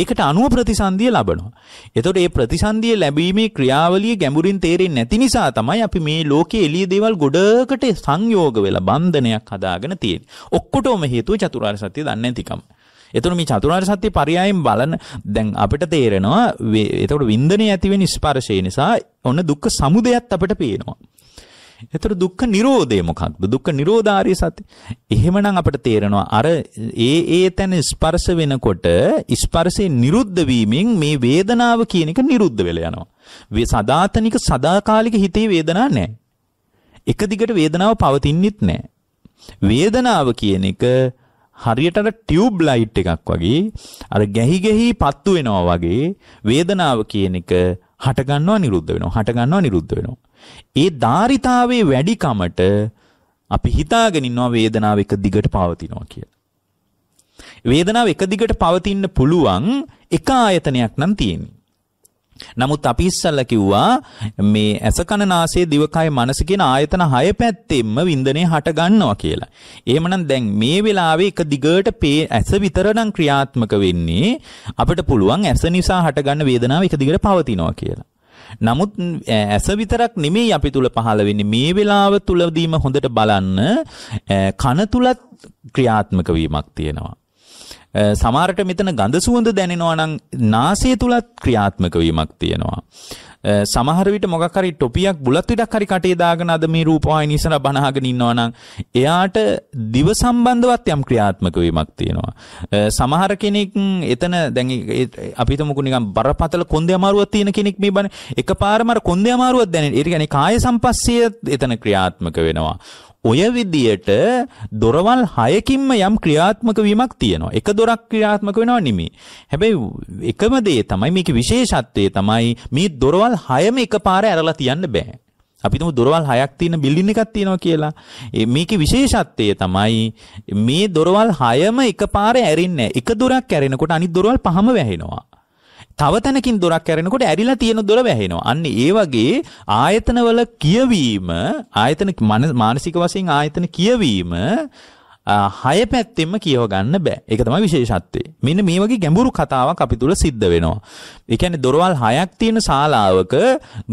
ඒකට අනුව ප්‍රතිසන්දිය ලබනවා. ඒතකොට මේ ප්‍රතිසන්දිය ලැබීමේ ක්‍රියාවලිය ගැඹුරින් තේරෙන්නේ නැති නිසා තමයි අපි මේ ලෝකයේ එළිය දේවල් ගොඩකට සංයෝග වෙලා බන්ධනයක් හදාගෙන තියෙන්නේ. ඔක්කොටම හේතුව චතුරාර්ය සත්‍ය දන්නේ නැතිකම. එතකොට මේ චතුරාර්ය සත්‍ය පරයයන් බලන දැන් අපිට තේරෙනවා එතකොට වින්දනයේ ඇතිවෙන ස්පර්ශය නිසා ඔන්න දුක්ඛ සමුදයත් අපිට පේනවා. එතකොට දුක්ඛ නිරෝධය මොකක්ද? දුක්ඛ නිරෝධාරිය සත්‍ය. එහෙමනම් අපිට තේරෙනවා අර ඒ ඒ තැන ස්පර්ශ වෙනකොට ස්පර්ශේ නිරුද්ධ වීමෙන් මේ වේදනාව කියන එක නිරුද්ධ වෙලා යනවා. සදාතනික සදාකාලික හිතේ වේදනාවක් නැහැ. එක දිගට වේදනාව පවතින්නෙත් නෑ. වේදනාව කියන එක හරියට අර ටියුබ් ලයිට් එකක් වගේ අර ගැහි ගැහි පත්තු වෙනවා වගේ වේදනාව කියන එක හට ගන්නවා නිරුද්ධ වෙනවා හට ගන්නවා නිරුද්ධ වෙනවා. ඒ ධාරිතාවේ වැඩිකමට අපි හිතාගෙන ඉන්නවා වේදනාව එක දිගට පවතිනවා කියලා. වේදනාව එක දිගට පවතින්න පුළුවන් එක ආයතනයක් නම් තියෙන්නේ. නමුත් අපි ඉස්සල්ලා කිව්වා මේ ඇස කන නාසය දිවකය මනස කියන ආයතන හය පැත්තෙන්ම වින්දනය හට ගන්නවා කියලා. එහෙමනම් දැන් මේ වෙලාවේ එක දිගට ඇස විතරනම් ක්‍රියාත්මක වෙන්නේ අපිට පුළුවන් ඇස නිසා හටගන්න වේදනාව එක දිගට පවතිනවා කියලා. නමුත් ඇස විතරක් නෙමෙයි අපි තුල පහළ වෙන්නේ මේ වෙලාව තුලදීම හොඳට බලන්න කන තුලත් ක්‍රියාත්මක වීමක් තියෙනවා. සමාරට මෙතන ගඳ සුවඳ දැනෙනවා නම් නාසය තුලත් ක්‍රියාත්මක වීමක් තියෙනවා. සමහර විට මොකක් හරි ටොපියක් බුලත් විඩක් හරි කටේ දාගෙන අද මේ රූපවාහිනී ඉස්සර බනහගෙන ඉන්නවා නම් එයාට දිව සම්බන්ධවත් යම් ක්‍රියාත්මක වීමක් තියෙනවා. සමහර කෙනෙක් එතන දැන් අපි හිතමුකෝ නිකන් බරපතල කොන්දේ අමාරුවක් තියෙන කෙනෙක් මේ බන එකපාරම අර කොන්දේ අමාරුවක් දැනෙන. ඒ කියන්නේ කාය සම්පස්සිය එතන ක්‍රියාත්මක වෙනවා. ඔය විදියට දොරවල් හයකින්ම යම් ක්‍රියාත්මක වීමක් තියෙනවා. එක දොරක් ක්‍රියාත්මක වෙනවා නෙමෙයි. හැබැයි එකම දේ තමයි මේකේ විශේෂත්වය තමයි මේ දොරවල් හයම එකපාර ඇරලා තියන්න බෑ. අපි තුමු දොරවල් හයක් තියෙන බිල්ඩින් එකක් තියෙනවා කියලා. මේකේ විශේෂත්වය තමයි මේ දොරවල් හයම එකපාර ඇරින්නේ නැහැ. එක දොරක් ඇරෙනකොට අනිත් දොරවල් පහම වැහෙනවා. තව තැනකින් දොරක් කැරෙනකොට ඇරිලා තියෙන දොර වැහෙනවා. අන්න ඒ වගේ ආයතනවල කියවීම ආයතන මානසික වශයෙන් ආයතන කියවීම හය පැත්තෙම කියව ගන්න බෑ. ඒක තමයි විශේෂත්වය. මෙන්න මේ වගේ ගැඹුරු කතාවක් අපි තුල සිද්ධ වෙනවා. ඒ කියන්නේ දොරවල් හයක් තියෙන ශාලාවක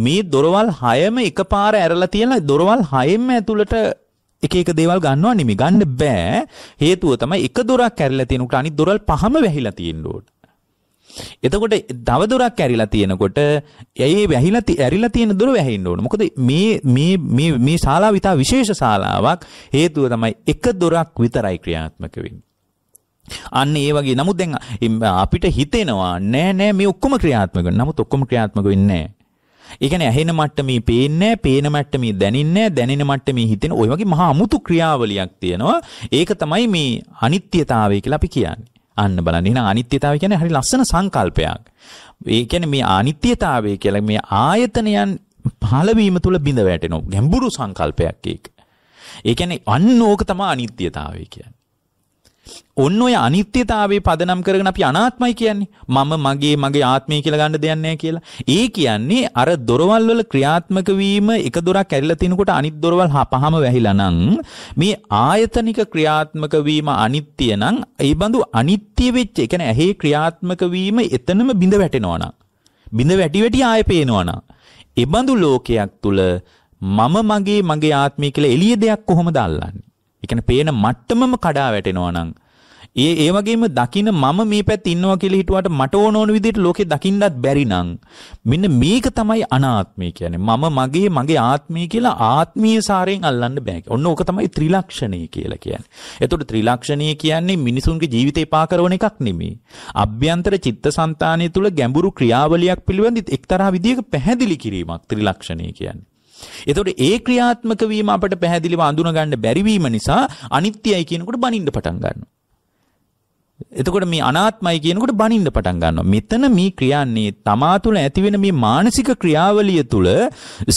මේ දොරවල් හයම එකපාර ඇරලා තියලා දොරවල් හයෙම ඇතුළට එක එක දේවල් ගන්නවා නෙමෙයි. ගන්න බෑ. හේතුව තමයි එක දොරක් ඇරලා තියෙන උට අනිත් දොරල් පහම වැහිලා තියෙන්න ඕන. එතකොට දවදුරක් ඇරිලා තියෙනකොට ඇයි වැහිලා ඇරිලා තියෙන දුර වැහෙන්න ඕන. මොකද මේ මේ මේ මේ ශාලාව ඉතා විශේෂ ශාලාවක්. හේතුව තමයි එක දොරක් විතරයි ක්‍රියාත්මක වෙන්නේ. අන්න ඒ වගේ නමුත් දැන් අපිට හිතෙනවා නෑ නෑ මේ ඔක්කොම ක්‍රියාත්මක වෙනවා. නමුත් ඔක්කොම ක්‍රියාත්මක වෙන්නේ නෑ. ඒ කියන්නේ ඇහෙන මට්ටමේ පේන්නේ පේන මට්ටමේ දැනින්නේ දැනෙන මට්ටමේ හිතෙන ওই වගේ මහා අමුතු ක්‍රියාවලියක් තියෙනවා. ඒක තමයි මේ අනිත්‍යතාවය කියලා අපි කියන්නේ. අන්න බලන්න. එහෙනම් අනිත්‍යතාවය කියන්නේ හරි ලස්සන සංකල්පයක්. ඒ කියන්නේ මේ අනිත්‍යතාවය කියලා මේ ආයතනයන් පහළ වීම තුළ බිඳ වැටෙනවා. ගැඹුරු සංකල්පයක් ඒක. ඒ කියන්නේ අන්න ඕක තමයි අනිත්‍යතාවය කියන්නේ. ඔන්න ඔය අනිත්‍යතාවයේ පදනම් කරගෙන අපි අනාත්මයි කියන්නේ. මම මගේ මගේ ආත්මය කියලා ගන්න දෙයක් නැහැ කියලා. ඒ කියන්නේ අර දොරවල් වල ක්‍රියාත්මක වීම එක දොරක් ඇරිලා තිනකොට අනිත් දොරවල් පහම වැහිලා නම් මේ ආයතනික ක්‍රියාත්මක වීම අනිත්‍ය නම් ඒ බඳු අනිත්‍ය වෙච්ච ඒ කියන්නේ ඇහි ක්‍රියාත්මක වීම එතනම බිඳ වැටෙනවා නම් බිඳ වැටි වැටි ආයෙ පේනවා නම් ඒ බඳු ලෝකයක් තුල මම මගේ මගේ ආත්මය කියලා එළිය දෙයක් කොහොමද අල්ලන්නේ? ඒ කියන්නේ පේන මට්ටමම කඩා වැටෙනවා නම් ඒ ඒ වගේම දකින්න මම මේ පැත්තේ ඉන්නවා කියලා හිතුවාට මට ඕන ඕන විදිහට ලෝකේ දකින්නත් බැරි නම් මෙන්න මේක තමයි අනාත්මය කියන්නේ මම මගේ මගේ ආත්මය කියලා ආත්මීය සාරයෙන් අල්ලන්න බෑ. ඔන්න ඕක තමයි ත්‍රිලක්ෂණය කියලා කියන්නේ. එතකොට ත්‍රිලක්ෂණය කියන්නේ මිනිසුන්ගේ ජීවිතේ පාකරවන එකක් නෙමෙයි. අභ්‍යන්තර චිත්තසංතානය තුළ ගැඹුරු ක්‍රියාවලියක් පිළිබඳ එක්තරා විදිහක පැහැදිලි කිරීමක් ත්‍රිලක්ෂණය කියන්නේ. එතකොට ඒ ක්‍රියාත්මක වීම අපට පැහැදිලිව අඳුන ගන්න බැරි වීම නිසා අනිත්‍යයි කියනකොට බනින්න පටන් ගන්නවා. එතකොට මේ අනාත්මයි කියනකොට බනින්න පටන් ගන්නවා. මෙතන මේ ක්‍රියාන්නේ තමා තුළ ඇතිවෙන මේ මානසික ක්‍රියාවලිය තුළ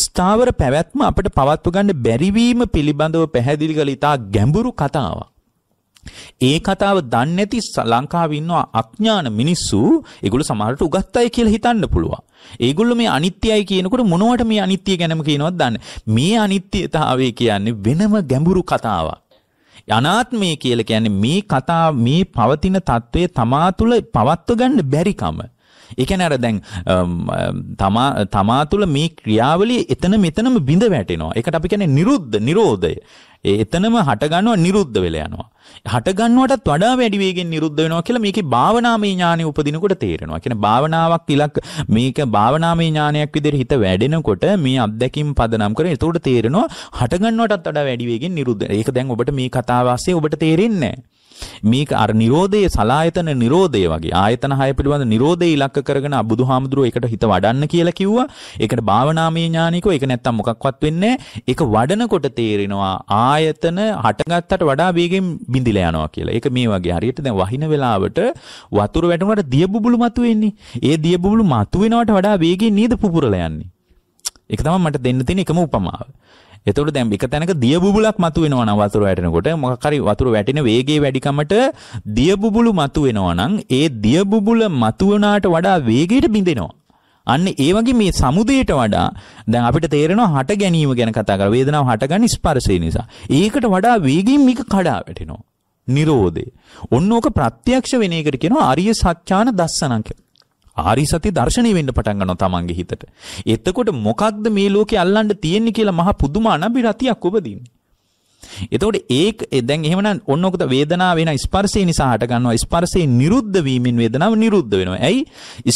ස්ථාවර පැවැත්ම අපට පවත්ව ගන්න බැරි වීම පිළිබඳව පැහැදිලි කළ ඉතා ගැඹුරු කතාවක්. ඒ කතාව දන්නේ නැති ලංකාවේ ඉන්න අඥාන මිනිස්සු ඒගොල්ලෝ සමහරට උගත් අය කියලා හිතන්න පුළුවන්. ඒගොල්ලෝ මේ අනිත්‍යයි කියනකොට මොනවට මේ අනිත්‍ය ගැනම කියනවද දන්නේ. මේ අනිත්‍යතාවය කියන්නේ වෙනම ගැඹුරු කතාවක්. අනාත්මය කියලා කියන්නේ මේ කතා මේ පවතින తත්වයේ තමා තුළ පවත්ව ගන්න බැරිකම. ඒ කියන්නේ අර දැන් තමා තමා තුළ මේ ක්‍රියාවලිය එතන මෙතනම බිඳ වැටෙනවා. ඒකට අපි කියන්නේ නිරුද්ධ, නිරෝධය. ඒ එතනම හටගන්නව නිරුද්ධ වෙලා යනවා. හටගන්නවටත් වඩා වැඩි වේගෙන් නිරුද්ධ වෙනවා කියලා මේකේ භාවනාමය ඥානෙ උපදිනකොට තේරෙනවා. කියන්නේ භාවනාවක් ඉලක්ක මේක භාවනාමය ඥානයක් විදිහට හිත වැඩෙනකොට මේ අත්දැකීම් පදනම් කරගෙන ඒකට තේරෙනවා හටගන්නවටත් වඩා වැඩි වේගෙන් නිරුද්ධ. ඒක දැන් ඔබට මේ කතාව ඔබට තේරෙන්නේ නැහැ. මේක අර Nirodhe සලායතන Nirodhe වගේ ආයතන හය පිළිබඳ Nirodhe ඉලක්ක කරගෙන බුදුහාමුදුරුවෝ ඒකට හිත වඩන්න කියලා කිව්වා. ඒකට භාවනාමය ඥානිකෝ ඒක නැත්තම් මොකක්වත් වෙන්නේ ඒක වඩනකොට තේරෙනවා ආයතන හටගත්තට වඩා වේගෙන් බිඳිලා යනවා කියලා. ඒක මේ වගේ හරියට දැන් වහින වෙලාවට වතුර වැටුණාට දිය බුබුලු මතුවෙන්නේ. ඒ දිය බුබුලු මතුවෙනවට වඩා වේගෙන් නේද පුපුරලා යන්නේ. ඒක තමයි මට දෙන්න තියෙන එකම උපමාව. එතකොට දැන් එක තැනක දිය බුබුලක් මතුවෙනවා නම් වතුර වැටෙනකොට මොකක් හරි වතුර වැටෙන වේගයේ වැඩිකමට දිය බුබුලු මතුවෙනවා නම් ඒ දිය බුබුල මතුවනාට වඩා වේගයට බිඳෙනවා. අන්න ඒ වගේ මේ සමුදයට වඩා දැන් අපිට තේරෙනවා හට ගැනීම ගැන කතා කරලා වේදනාව හටගන්නේ ස්පර්ශය නිසා. ඒකට වඩා වේගින් මේක කඩා වැටෙනවා. නිරෝධය. ඔන්න ඕක ප්‍රත්‍යක්ෂ වෙන එකට කියනවා අරිය සත්‍යාන දස්සනක් කියලා. ආරි සතිය දර්ශනය වෙන්න පටන් ගන්නවා තමන්ගේ හිතට. එතකොට මොකක්ද මේ ලෝකේ අල්ලන්න තියෙන්නේ කියලා මහා පුදුම අනබිරතියක් උපදින්නේ. එතකොට ඒක දැන් එහෙමනම් ඔන්න ඔකද වේදනාව වෙන ස්පර්ශය නිසා හට ගන්නවා ස්පර්ශේ නිරුද්ධ වීමෙන් වේදනාව නිරුද්ධ වෙනවා. ඇයි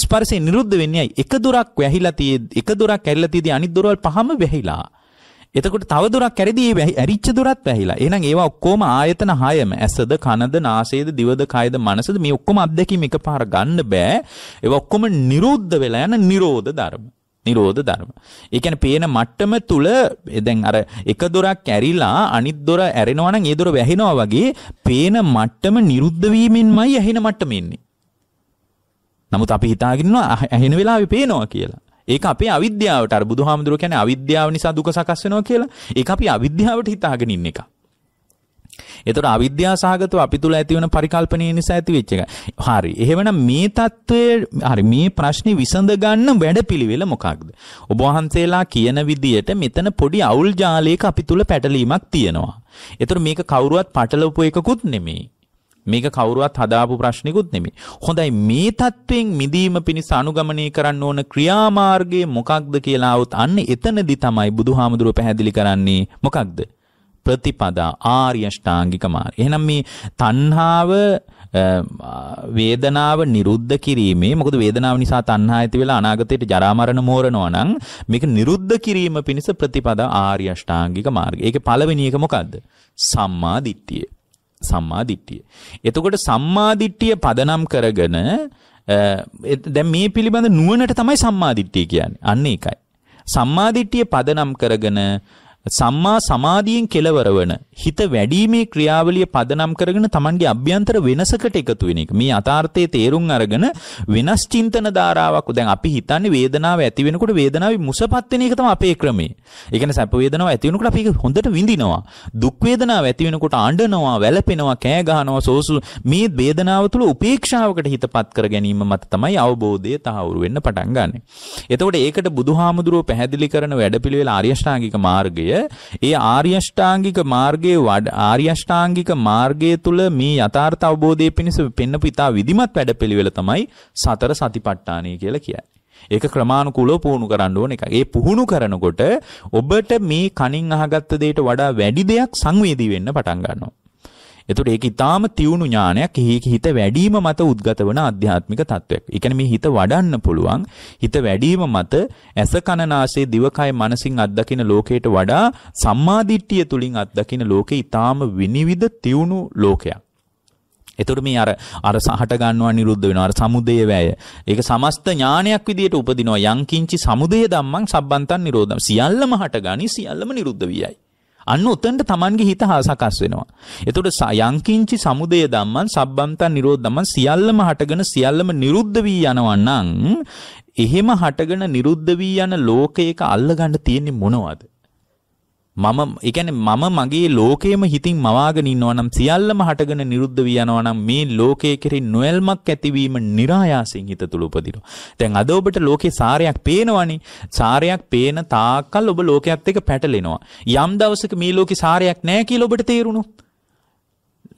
ස්පර්ශේ නිරුද්ධ වෙන්නේ ඇයි? එක දොරක් වැහිලා තියෙද්දි එක දොරක් ඇරිලා තියෙද්දි අනිත් දොරවල් පහම වැහිලා. එතකොට තව දුරක් කැරදී ඒ ඇරිච්ච දුරත් වැහිලා. එහෙනම් ඒවා ඔක්කොම ආයතන 6ම ඇසද, කනද, නාසයද, දිවද, කයද, මනසද මේ ඔක්කොම අත්දැකීම් එකපාර ගන්න බෑ. ඒවා ඔක්කොම නිරුද්ධ වෙලා යන නිරෝධ ධර්ම. නිරෝධ ධර්ම. ඒ කියන්නේ පේන මට්ටම තුල දැන් අර එක දොරක් ඇරිලා අනිත් දොර ඇරෙනවා නම් ඒ දොර වැහෙනවා වගේ පේන මට්ටම නිරුද්ධ වීමෙන්මයි ඇහෙන මට්ටම එන්නේ. නමුත් අපි හිතාගෙන ඉන්නවා ඇහෙන වෙලාවේ පේනවා කියලා. ඒක අපේ අවිද්‍යාවට අර බුදුහාමුදුරුවෝ කියන්නේ අවිද්‍යාව නිසා දුක සකස් වෙනවා කියලා. ඒක අපි අවිද්‍යාවට හිතාගෙන ඉන්න එකක්. එතකොට අවිද්‍යා සහගතව අපි තුල ඇතිවන පරිකල්පනයේ නිසා ඇතිවෙච්ච එක. හරි. එහෙමනම් මේ தત્ත්වයේ හරි මේ ප්‍රශ්නේ විසඳ ගන්න වැඩපිළිවෙල මොකක්ද? ඔබ වහන්සේලා කියන විදියට මෙතන පොඩි අවුල් ජාලයක අපි තුල පැටලීමක් තියෙනවා. එතකොට මේක කවුරුවත් පටලවපු එකකුත් නෙමෙයි. මේක කවුරුවත් හදාපු ප්‍රශ්නිකුත් නෙමෙයි. හොඳයි මේ தත්වෙන් මිදීම පිණිස අනුගමනය කරන්න ඕන ක්‍රියාමාර්ගය මොකක්ද කියලා આવුත් අන්න එතනදි තමයි බුදුහාමුදුරුව පැහැදිලි කරන්නේ මොකක්ද? ප්‍රතිපදා ආර්ය ෂ්ටාංගික මාර්ගය. එහෙනම් මේ තණ්හාව වේදනාව නිරුද්ධ කිරීමේ මොකද වේදනාව නිසා තණ්හා ඇති වෙලා අනාගතයට ජරා මරණ මෝරනවා නම් මේක නිරුද්ධ කිරීම පිණිස ප්‍රතිපදා ආර්ය ෂ්ටාංගික මාර්ගය. ඒකේ පළවෙනි එක මොකද්ද? සම්මා දිට්ඨිය. සම්මා දිට්ඨිය. එතකොට සම්මා දිට්ඨිය පදනම් කරගෙන දැන් මේ පිළිබඳ නුවණට තමයි සම්මා දිට්ඨිය කියන්නේ. අන්න ඒකයි. සම්මා දිට්ඨිය පදනම් කරගෙන සම්මා සමාධියෙන් කෙලවරවන හිත වැඩිීමේ ක්‍රියාවලිය පදනම් කරගෙන Tamanගේ අභ්‍යන්තර වෙනසකට එකතු වෙන එක. මේ යථාර්ථයේ තේරුම් අරගෙන වෙනස් චින්තන ධාරාවක් දැන් අපි හිතන්නේ වේදනාව ඇති වෙනකොට වේදනාවේ මුසපත් වෙන එක තමයි අපේ ක්‍රමය. ඒ කියන්නේ සැප වේදනාව ඇති වෙනකොට අපි ඒක හොඳට විඳිනවා. දුක් වේදනාව ඇති වෙනකොට අඬනවා, වැළපෙනවා, කෑ ගහනවා, සෝසු මේ වේදනාව තුළ උපේක්ෂාවකට හිතපත් කර ගැනීම මත තමයි අවබෝධය තහවුරු වෙන්න පටන් ගන්නෙ. එතකොට ඒකට බුදුහාමුදුරුවෝ පැහැදිලි කරන වැඩපිළිවෙල ආර්ය ශ්‍රාංගික මාර්ගය ඒ ආර්ය අෂ්ටාංගික මාර්ගයේ ආර්ය අෂ්ටාංගික මාර්ගය තුල මේ යථාර්ථ අවබෝධය පිණිස පෙන්වපු ඉතා විධිමත් වැඩපිළිවෙල තමයි සතර සතිපට්ඨානය කියලා කියන්නේ. ඒක ක්‍රමානුකූලව පුහුණු කරන්න ඕන එකක්. ඒ පුහුණු කරනකොට ඔබට මේ කණින් අහගත්ත දෙයට වඩා වැඩි දෙයක් සංවේදී වෙන්න පටන් ගන්නවා. එතකොට ඒක ඊටාම තියුණු ඥානයක් හිත වැඩිම මත උද්ගත වන ආධ්‍යාත්මික තත්වයක්. ඒ කියන්නේ මේ හිත වඩන්න පුළුවන් හිත වැඩිම මත ඇස කන නාසය දිවකය මනසින් අත්දකින ලෝකයට වඩා සම්මාදිට්ඨිය තුලින් අත්දකින ලෝකේ ඊටාම විනිවිද තියුණු ලෝකයක්. එතකොට මේ අර අර සහට ගන්නවා නිරුද්ධ වෙනවා අර සමුදය වැය. ඒක සමස්ත ඥානයක් විදියට උපදිනවා යං කිංචි සමුදය ධම්මං සම්බන්තං නිරෝධම්. සියල්ලම හටගනි සියල්ලම නිරුද්ධ වියයි. අන්න උතන්ට Tamanගේ හිත සකස් වෙනවා. එතකොට යංකින්චි සමුදය ධම්මං සබ්බන්තං නිරෝධ ධම්මං සියල්ලම හටගෙන සියල්ලම නිරුද්ධ වී යනවා නම් එහෙම හටගෙන නිරුද්ධ වී යන ලෝකයක අල්ලගන්න තියෙන්නේ මොනවද? මම එකැන මම මගේ ලෝකේම හිතින් මවාගෙන ඉන්නවා නම් සියල්ලම හටගෙන නිරුද්ධ වී යනවා නම් මේ ලෝකයේ කෙරේ නොයල්මක් ඇතිවීම નિરાයාසයෙන් හිත තුළ උපදිනවා. දැන් අද ඔබට ලෝකේ සාරයක් පේනවනේ. සාරයක් පේන තාක්කල් ඔබ ලෝකයේත් එක්ක පැටලෙනවා. යම් දවසක මේ ලෝකේ සාරයක් නැහැ කියලා ඔබට තේරුණොත්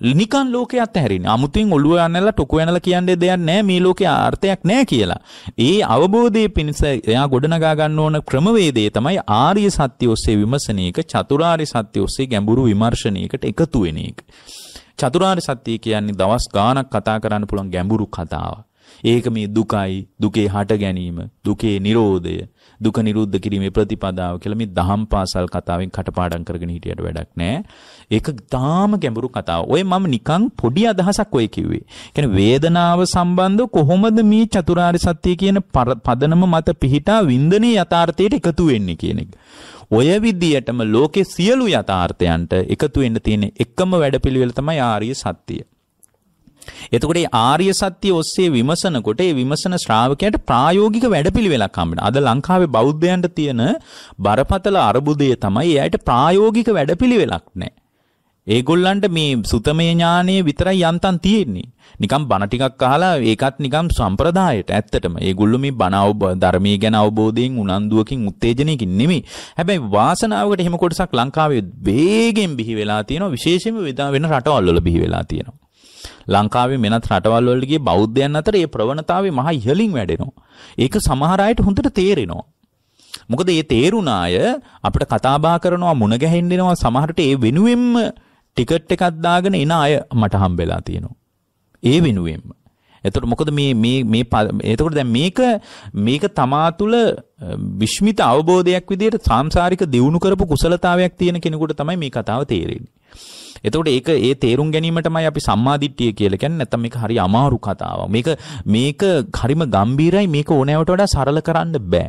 නිකන් ලෝකේ අතහැරින්නේ. අමුතින් ඔළුව යන්නලා ටොකු යන්නලා කියන්නේ දෙයක් නැහැ මේ ලෝකේ ආර්ථයක් නැහැ කියලා. ඒ අවබෝධයේ පිණිස එයා ගොඩනගා ගන්න ඕන ක්‍රමවේදය තමයි ආර්ය සත්‍ය ඔස්සේ විමසන එක, චතුරාර්ය සත්‍ය ඔස්සේ ගැඹුරු විමර්ශනයකට එකතු වෙන එක. චතුරාර්ය සත්‍ය කියන්නේ දවස් ගාණක් කතා කරන්න පුළුවන් ගැඹුරු කතාවක්. ඒක මේ දුකයි දුකේ හට ගැනීම දුකේ නිරෝධය දුක නිරුද්ධ කිරීමේ ප්‍රතිපදාව කියලා මේ දහම් පාසල් කතාවෙන් කටපාඩම් කරගෙන හිටියට වැඩක් නැහැ. ඒක තාම ගැඹුරු කතාව. ඔය මම නිකන් පොඩි අදහසක් ඔය කිව්වේ. කියන්නේ වේදනාව සම්බන්ධව කොහොමද මේ චතුරාර්ය සත්‍ය කියන පදනම මත පිහිටා වින්දනයේ යථාර්ථයට එකතු වෙන්නේ කියන එක. ඔය විදියටම ලෝකේ සියලු යථාර්ථයන්ට එකතු වෙන්න තියෙන එකම වැඩපිළිවෙල තමයි ආර්ය සත්‍යය. එතකොට මේ ආර්ය සත්‍ය ඔස්සේ විමසනකොට ඒ විමසන ශ්‍රාවකයාට ප්‍රායෝගික වැඩපිළිවෙලක් හම්බෙනවා. අද ලංකාවේ බෞද්ධයන්ට තියෙන බරපතල අර්බුදය තමයි එයාට ප්‍රායෝගික වැඩපිළිවෙලක් නැහැ. ඒගොල්ලන්ට මේ සුතමේ ඥානය විතරයි යන්තම් තියෙන්නේ. නිකම් බණ ටිකක් අහලා ඒකත් නිකම් සම්ප්‍රදායට ඇත්තටම. ඒගොල්ලෝ මේ බණ ධර්මයේ ගැන අවබෝධයෙන් උනන්දුවකින් උත්තේජනයකින් නෙමෙයි. හැබැයි වාසනාවකට එහෙම කොටසක් ලංකාවේ වේගෙන් බිහි වෙලා තියෙනවා. විශේෂයෙන්ම වෙන රටවල් වල බිහි වෙලා තියෙනවා. ලංකාවේ වෙනත් රටවල් වලට ගිය බෞද්ධයන් අතර මේ ප්‍රවණතාවය මහ ඉහළින් වැඩෙනවා. ඒක සමහර අයට හොඳට තේරෙනවා. මොකද මේ තේරුණ අය අපිට කතා බහ කරනවා මුණ ගැහෙන්නනවා සමහරට ඒ වෙනුවෙන්ම ටිකට් එකක් දාගෙන එන අය මට හම්බෙලා තියෙනවා. ඒ වෙනුවෙන්ම. එතකොට මොකද මේ මේ මේ එතකොට දැන් මේක මේක තමා තුළ විශ්මිත අවබෝධයක් විදිහට සාංශාරික දියුණු කරපු කුසලතාවයක් තියෙන කෙනෙකුට තමයි මේ කතාව තේරෙන්නේ. එතකොට ඒක ඒ තේරුම් ගැනීමටමයි අපි සම්මාදිට්ඨිය කියලා කියන්නේ නැත්නම් මේක හරි අමාරු කතාවක්. මේක මේක හරිම ගම්බීරයි මේක ඕනෑවට වඩා සරල කරන්න බෑ.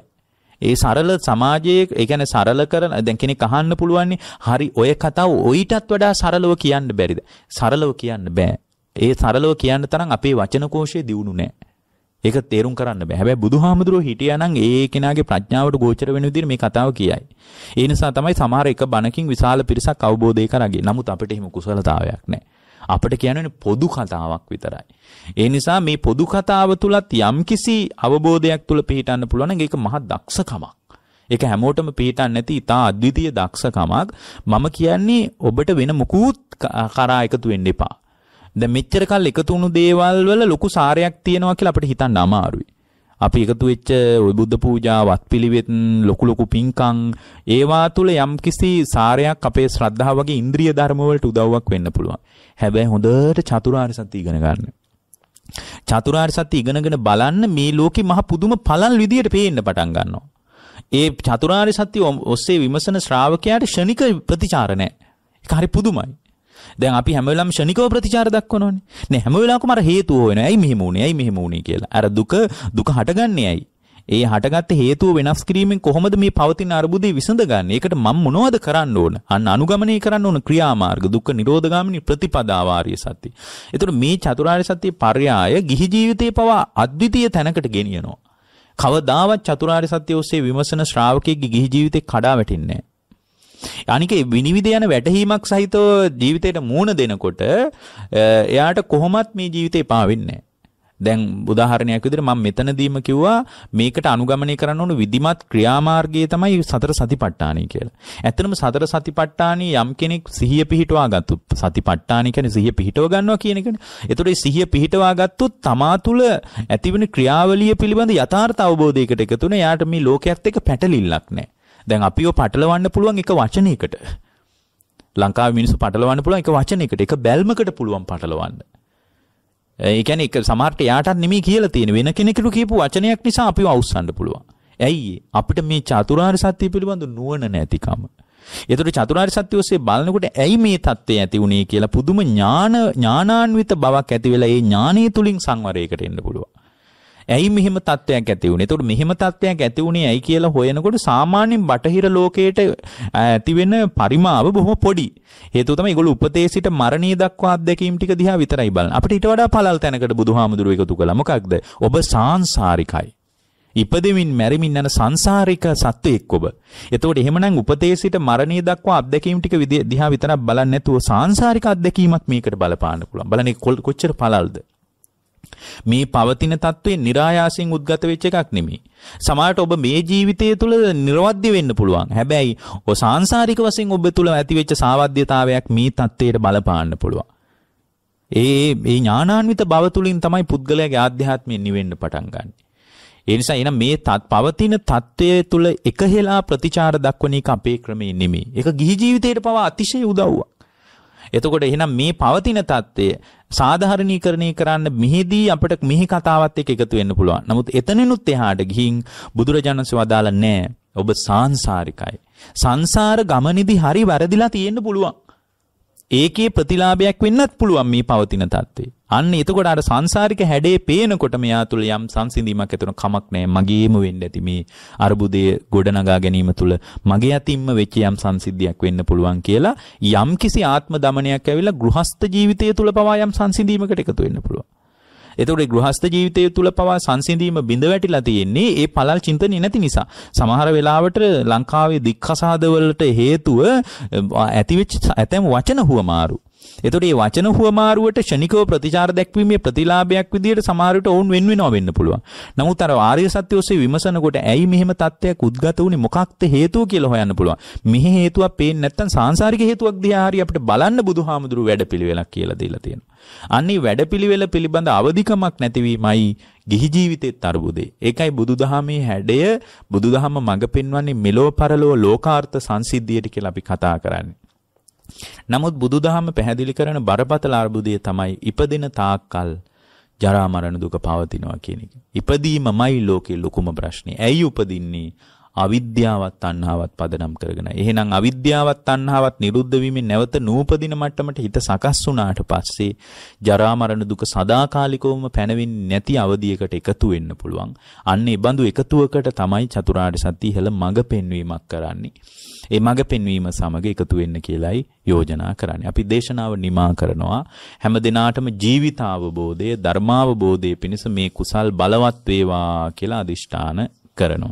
ඒ සරල සමාජයේ ඒ කියන්නේ සරල කරන දැන් කෙනෙක් අහන්න පුළුවන් හරි ඔය කතාව ඔයිටත් වඩා සරලව කියන්න බැරිද? සරලව කියන්න බෑ. ඒ සරලව කියන්න තරම් අපේ වචන කෝෂයේ දියුණු නැහැ. ඒක තේරුම් කරන්න බෑ. හැබැයි බුදුහාමුදුරුවෝ හිටියානම් ඒ කෙනාගේ ප්‍රඥාවට ගෝචර වෙන විදිහට මේ කතාව කියයි. ඒ නිසා තමයි සමහර එක බණකින් විශාල පිරිසක් අවබෝධය කරගන්නේ. නමුත් අපිට එහෙම කුසලතාවයක් නැහැ. අපිට කියන්නේ පොදු කතාවක් විතරයි. ඒ නිසා මේ පොදු කතාව තුලත් යම්කිසි අවබෝධයක් තුල පිහිටන්න පුළුවන් නම් ඒක මහා දක්ෂකමක්. ඒක හැමෝටම පිහිටන්නේ නැති ඉතා අද්විතීය දක්ෂකමක්. මම කියන්නේ ඔබට වෙන මොකුත් කරා එකතු වෙන්න එපා. දැන් මෙච්චර කල් එකතු වුණු දේවල් වල ලොකු සාරයක් තියෙනවා කියලා අපිට හිතන්න අමාරුයි. අපි එකතු වෙච්ච ওই බුද්ධ පූජා, වත්පිළිවෙත්, ලොකු ලොකු පින්කම් ඒවා තුල යම්කිසි සාරයක් අපේ ශ්‍රද්ධාව වගේ ඉන්ද්‍රිය ධර්ම වලට උදව්වක් වෙන්න පුළුවන්. හැබැයි හොඳට චතුරාර්ය සත්‍ය ඉගෙන ගන්න. චතුරාර්ය සත්‍ය ඉගෙනගෙන බලන්න මේ ලෝකේ මහ පුදුම පළල් විදියට පේන්න පටන් ගන්නවා. ඒ චතුරාර්ය සත්‍ය ඔස්සේ විමසන ශ්‍රාවකයාට ෂණික ප්‍රතිචාර නැහැ. ඒක හරි පුදුමයි. දැන් අපි හැම වෙලාවෙම ෂණිකව ප්‍රතිචාර දක්වනෝනේ. නේ හැම වෙලාවකම අර හේතුව වෙනවා. ඇයි මෙහෙම උනේ? ඇයි මෙහෙම උනේ කියලා. අර දුක දුක හටගන්නේ ඇයි? ඒ හටගත්ත හේතුව වෙනස් කිරීමෙන් කොහොමද මේ පවතින අර්බුදේ විසඳගන්නේ? ඒකට මම මොනවද කරන්න ඕන? අන්න අනුගමනය කරන්න ඕන ක්‍රියාමාර්ග දුක්ඛ නිරෝධගාමිනී ප්‍රතිපදාව ආර්ය සත්‍ය. ඒතකොට මේ චතුරාර්ය සත්‍ය පර්යාය ගිහි ජීවිතේ පවා අද්විතීය තැනකට ගෙනියනවා. කවදාවත් චතුරාර්ය සත්‍ය ඔස්සේ විමසන ශ්‍රාවකයෙක්ගේ ගිහි ජීවිතේ කඩා වැටෙන්නේ නැහැ. අනික විනිවිද යන වැටහීමක් සහිතව ජීවිතයට මූණ දෙනකොට එයාට කොහොමත් මේ ජීවිතේ පාවෙන්නේ දැන් උදාහරණයක් විදිහට මම මෙතනදීම කිව්වා මේකට අනුගමනය කරන්න ඕන විධිමත් ක්‍රියාමාර්ගය තමයි සතර සතිපට්ඨානයි කියලා. ඇත්තනම සතර සතිපට්ඨානයි යම් කෙනෙක් සිහිය පිහිටවා ගත්තොත් සතිපට්ඨානයි කියන්නේ සිහිය පිහිටව ගන්නවා කියන එකනේ. ඒතකොට මේ සිහිය පිහිටවා ගත්තොත් තමා තුළ ඇතිවෙන ක්‍රියාවලිය පිළිබඳ යථාර්ථ අවබෝධයකට එකතුනේ යාට මේ ලෝකයේත් එක පැටලිල්ලක් නැහැ. දැන් අපිව පටලවන්න පුළුවන් එක වචනයකට. ලංකාවේ මිනිස්සු පටලවන්න පුළුවන් එක වචනයකට, එක බැල්මකට පුළුවන් පටලවන්න. ඒ කියන්නේ එක සමහරට යාටත් නෙමෙයි කියලා තියෙන වෙන කෙනෙකුට කියපු වචනයක් නිසා අපිව අවස්සන්න පුළුවන්. ඇයි අපිට මේ චතුරාර්ය සත්‍ය පිළිබඳ නුවණ නැතිකම. එතකොට චතුරාර්ය සත්‍ය ඔස්සේ බලනකොට ඇයි මේ தත්ත්වය ඇති වුනේ කියලා පුදුම ඥාන ඥානාන්විත බවක් ඇති වෙලා ඒ ඥානය තුලින් සංවරයකට එන්න පුළුවන්. ඇයි මෙහෙම තත්ත්වයක් ඇති වුනේ? එතකොට මෙහෙම තත්ත්වයක් ඇති වුනේ ඇයි කියලා හොයනකොට සාමාන්‍යයෙන් බටහිර ලෝකයේට ඇති වෙන පරිමාව බොහොම පොඩි. හේතුව තමයි ඒගොල්ලෝ උපතේ සිට මරණය දක්වා අත්දැකීම් ටික දිහා විතරයි බලන්නේ. අපිට ඊට වඩා පළල් තැනකට බුදුහාමුදුරුවෝ එකතු කළා. මොකක්ද? ඔබ සාංශාරිකයි. ඉපදෙමින් මැරෙමින් යන සංසාරික සත්වයෙක් ඔබ. එතකොට එහෙමනම් උපතේ සිට මරණය දක්වා අත්දැකීම් ටික දිහා විතරක් බලන්නේ නැතුව සාංශාරික අත්දැකීමක් මේකට බලපාන්න පුළුවන්. බලන්නේ කොච්චර පළල්ද? මේ පවතින తත්වේ નિરાයාසයෙන් උද්ගත වෙච්ච එකක් නෙමෙයි. සමහරට ඔබ මේ ජීවිතය තුළ නිර්වද්‍ය වෙන්න පුළුවන්. හැබැයි ඔය සාංශාරික වශයෙන් ඔබ තුළ ඇතිවෙච්ච සාවද්‍යතාවයක් මේ தත්වයට බලපාන්න පුළුවන්. ඒ මේ ඥානාන්විත බව තුළින් තමයි පුද්ගලයාගේ ආධ්‍යාත්මය නිවෙන්න පටන් ගන්න. ඒ නිසා එනම් මේ තත් පවතින தත්වයේ තුල එකහෙලා ප්‍රතිචාර දක්වන එක අපේ ක්‍රමේ නෙමෙයි. ඒක ගිහි ජීවිතයට පවා අතිශය උදව්වක්. එතකොට එහෙනම් මේ පවතින தත්වය සාධාරණීකරණය කරන්න මෙහිදී අපිට මෙහි කතාවත් එක්ක එකතු වෙන්න පුළුවන්. නමුත් එතනිනුත් එහාට ගිහින් බුදුරජාණන්සේ වදාලා නැහැ. ඔබ සාංශාරිකයි. සංසාර ගමනේදී හරි වැරදිලා තියෙන්න පුළුවන්. ඒකේ ප්‍රතිලාභයක් වෙන්නත් පුළුවන් මේ පවතින தત્ත්වේ. අන්න එතකොට අර සංසාරික හැඩේ පේනකොට මෙයා තුල යම් සංසිඳීමක් ඇතිවෙන කමක් නැහැ. මගේම වෙන්න ඇති මේ අරුබුදයේ ගොඩනගා ගැනීම තුල මගේ අතින්ම වෙච්ච යම් සංසිද්ධියක් වෙන්න පුළුවන් කියලා යම් කිසි ආත්ම දමනයක් ඇවිල්ලා ගෘහස්ත ජීවිතය තුල පවා යම් සංසිඳීමකට එකතු වෙන්න පුළුවන්. එතකොට ගෘහස්ත ජීවිතය තුළ පවා සංසිඳීම බිඳ වැටිලා තියෙන්නේ ඒ පළල් චින්තනෙ නැති නිසා. සමහර වෙලාවට ලංකාවේ දික්කසාදවලට හේතුව ඇතිවෙච්ච ඇතැම් වචන හුවමාරු. එතකොට මේ වචන හුවමාරුවට ෂණිකව ප්‍රතිචාර දැක්වීමේ ප්‍රතිලාභයක් විදිහට සමහරට ඔවුන් වෙන් වෙනවා වෙන්න පුළුවන්. නමුත් අර ආර්ය සත්‍ය ඔස්සේ විමසනකොට ඇයි මෙහෙම තත්ත්වයක් උද්ගත වුනේ මොකක්ද හේතුව කියලා හොයන්න පුළුවන්. මෙහි හේතුවක් පේන්නේ නැත්නම් සාංශාරික හේතුවක් දිහා හරි අපිට බලන්න බුදුහාමුදුරු වැඩපිළිවෙලක් කියලා දීලා තියෙනවා. අන්නේ වැඩපිළිවෙල පිළිබඳ අවධිකමක් නැතිවීමයි ගිහි ජීවිතෙත් අරුබුදේ. ඒකයි බුදුදහමේ හැඩය බුදුදහම මඟ පෙන්වන්නේ මෙලෝ පරලෝ ලෝකාර්ථ සංසිද්ධියට කියලා අපි කතා කරන්නේ. නමුත් බුදුදහම පැහැදිලි කරන බරපතල අර්බුදය තමයි ඉපදෙන තාක්කල් ජරා මරණ දුක පවතිනවා කියන එක. ඉපදීමමයි ලෝකේ ලොකුම ප්‍රශ්නේ. ඇයි උපදින්නේ? අවිද්‍යාවත් තණ්හාවත් පදනම් කරගෙන. එහෙනම් අවිද්‍යාවත් තණ්හාවත් නිරුද්ධ වීමෙන් නැවත නූපදින මට්ටමට හිත සකස් වුණාට පස්සේ ජරා මරණ දුක සදාකාලිකවම පැනවෙන්නේ නැති අවධියකට එකතු වෙන්න පුළුවන්. අන්න ඒ බඳු එකතුවකට තමයි චතුරාර්ය සත්‍ය ඉහළ මඟ පෙන්වීමක් කරන්නේ. ඒ මඟ පෙන්වීම සමග එකතු වෙන්න කියලයි යෝජනා කරන්නේ. අපි දේශනාව නිමා කරනවා හැම දිනාටම ජීවිතාවබෝධය ධර්මාවබෝධය පිණිස මේ කුසල් බලවත් වේවා කියලා අදිෂ්ඨාන කරනවා.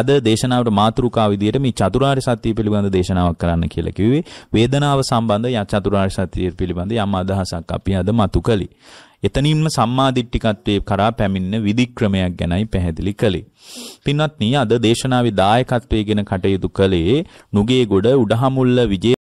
අද දේශනාවට මාතෘකා විදියට මේ චතුරාර්ය සත්‍ය පිළිබඳ දේශනාවක් කරන්න කියලා කිව්වේ. වේදනාව සම්බන්ධ ය චතුරාර්ය සත්‍ය පිළිබඳ යම් අදහසක් අපි අද මතු කළේ. එතනින්ම සම්මාදිට්ඨිකත්වයේ කරා පැමිණෙන විධික්‍රමයක් ගැනයි පැහැදිලි කළේ. පින්වත්නි අද දේශනාවේ දායකත්වයේ ගැන කටයුතු කළේ නුගේගොඩ උඩහමුල්ල විජේ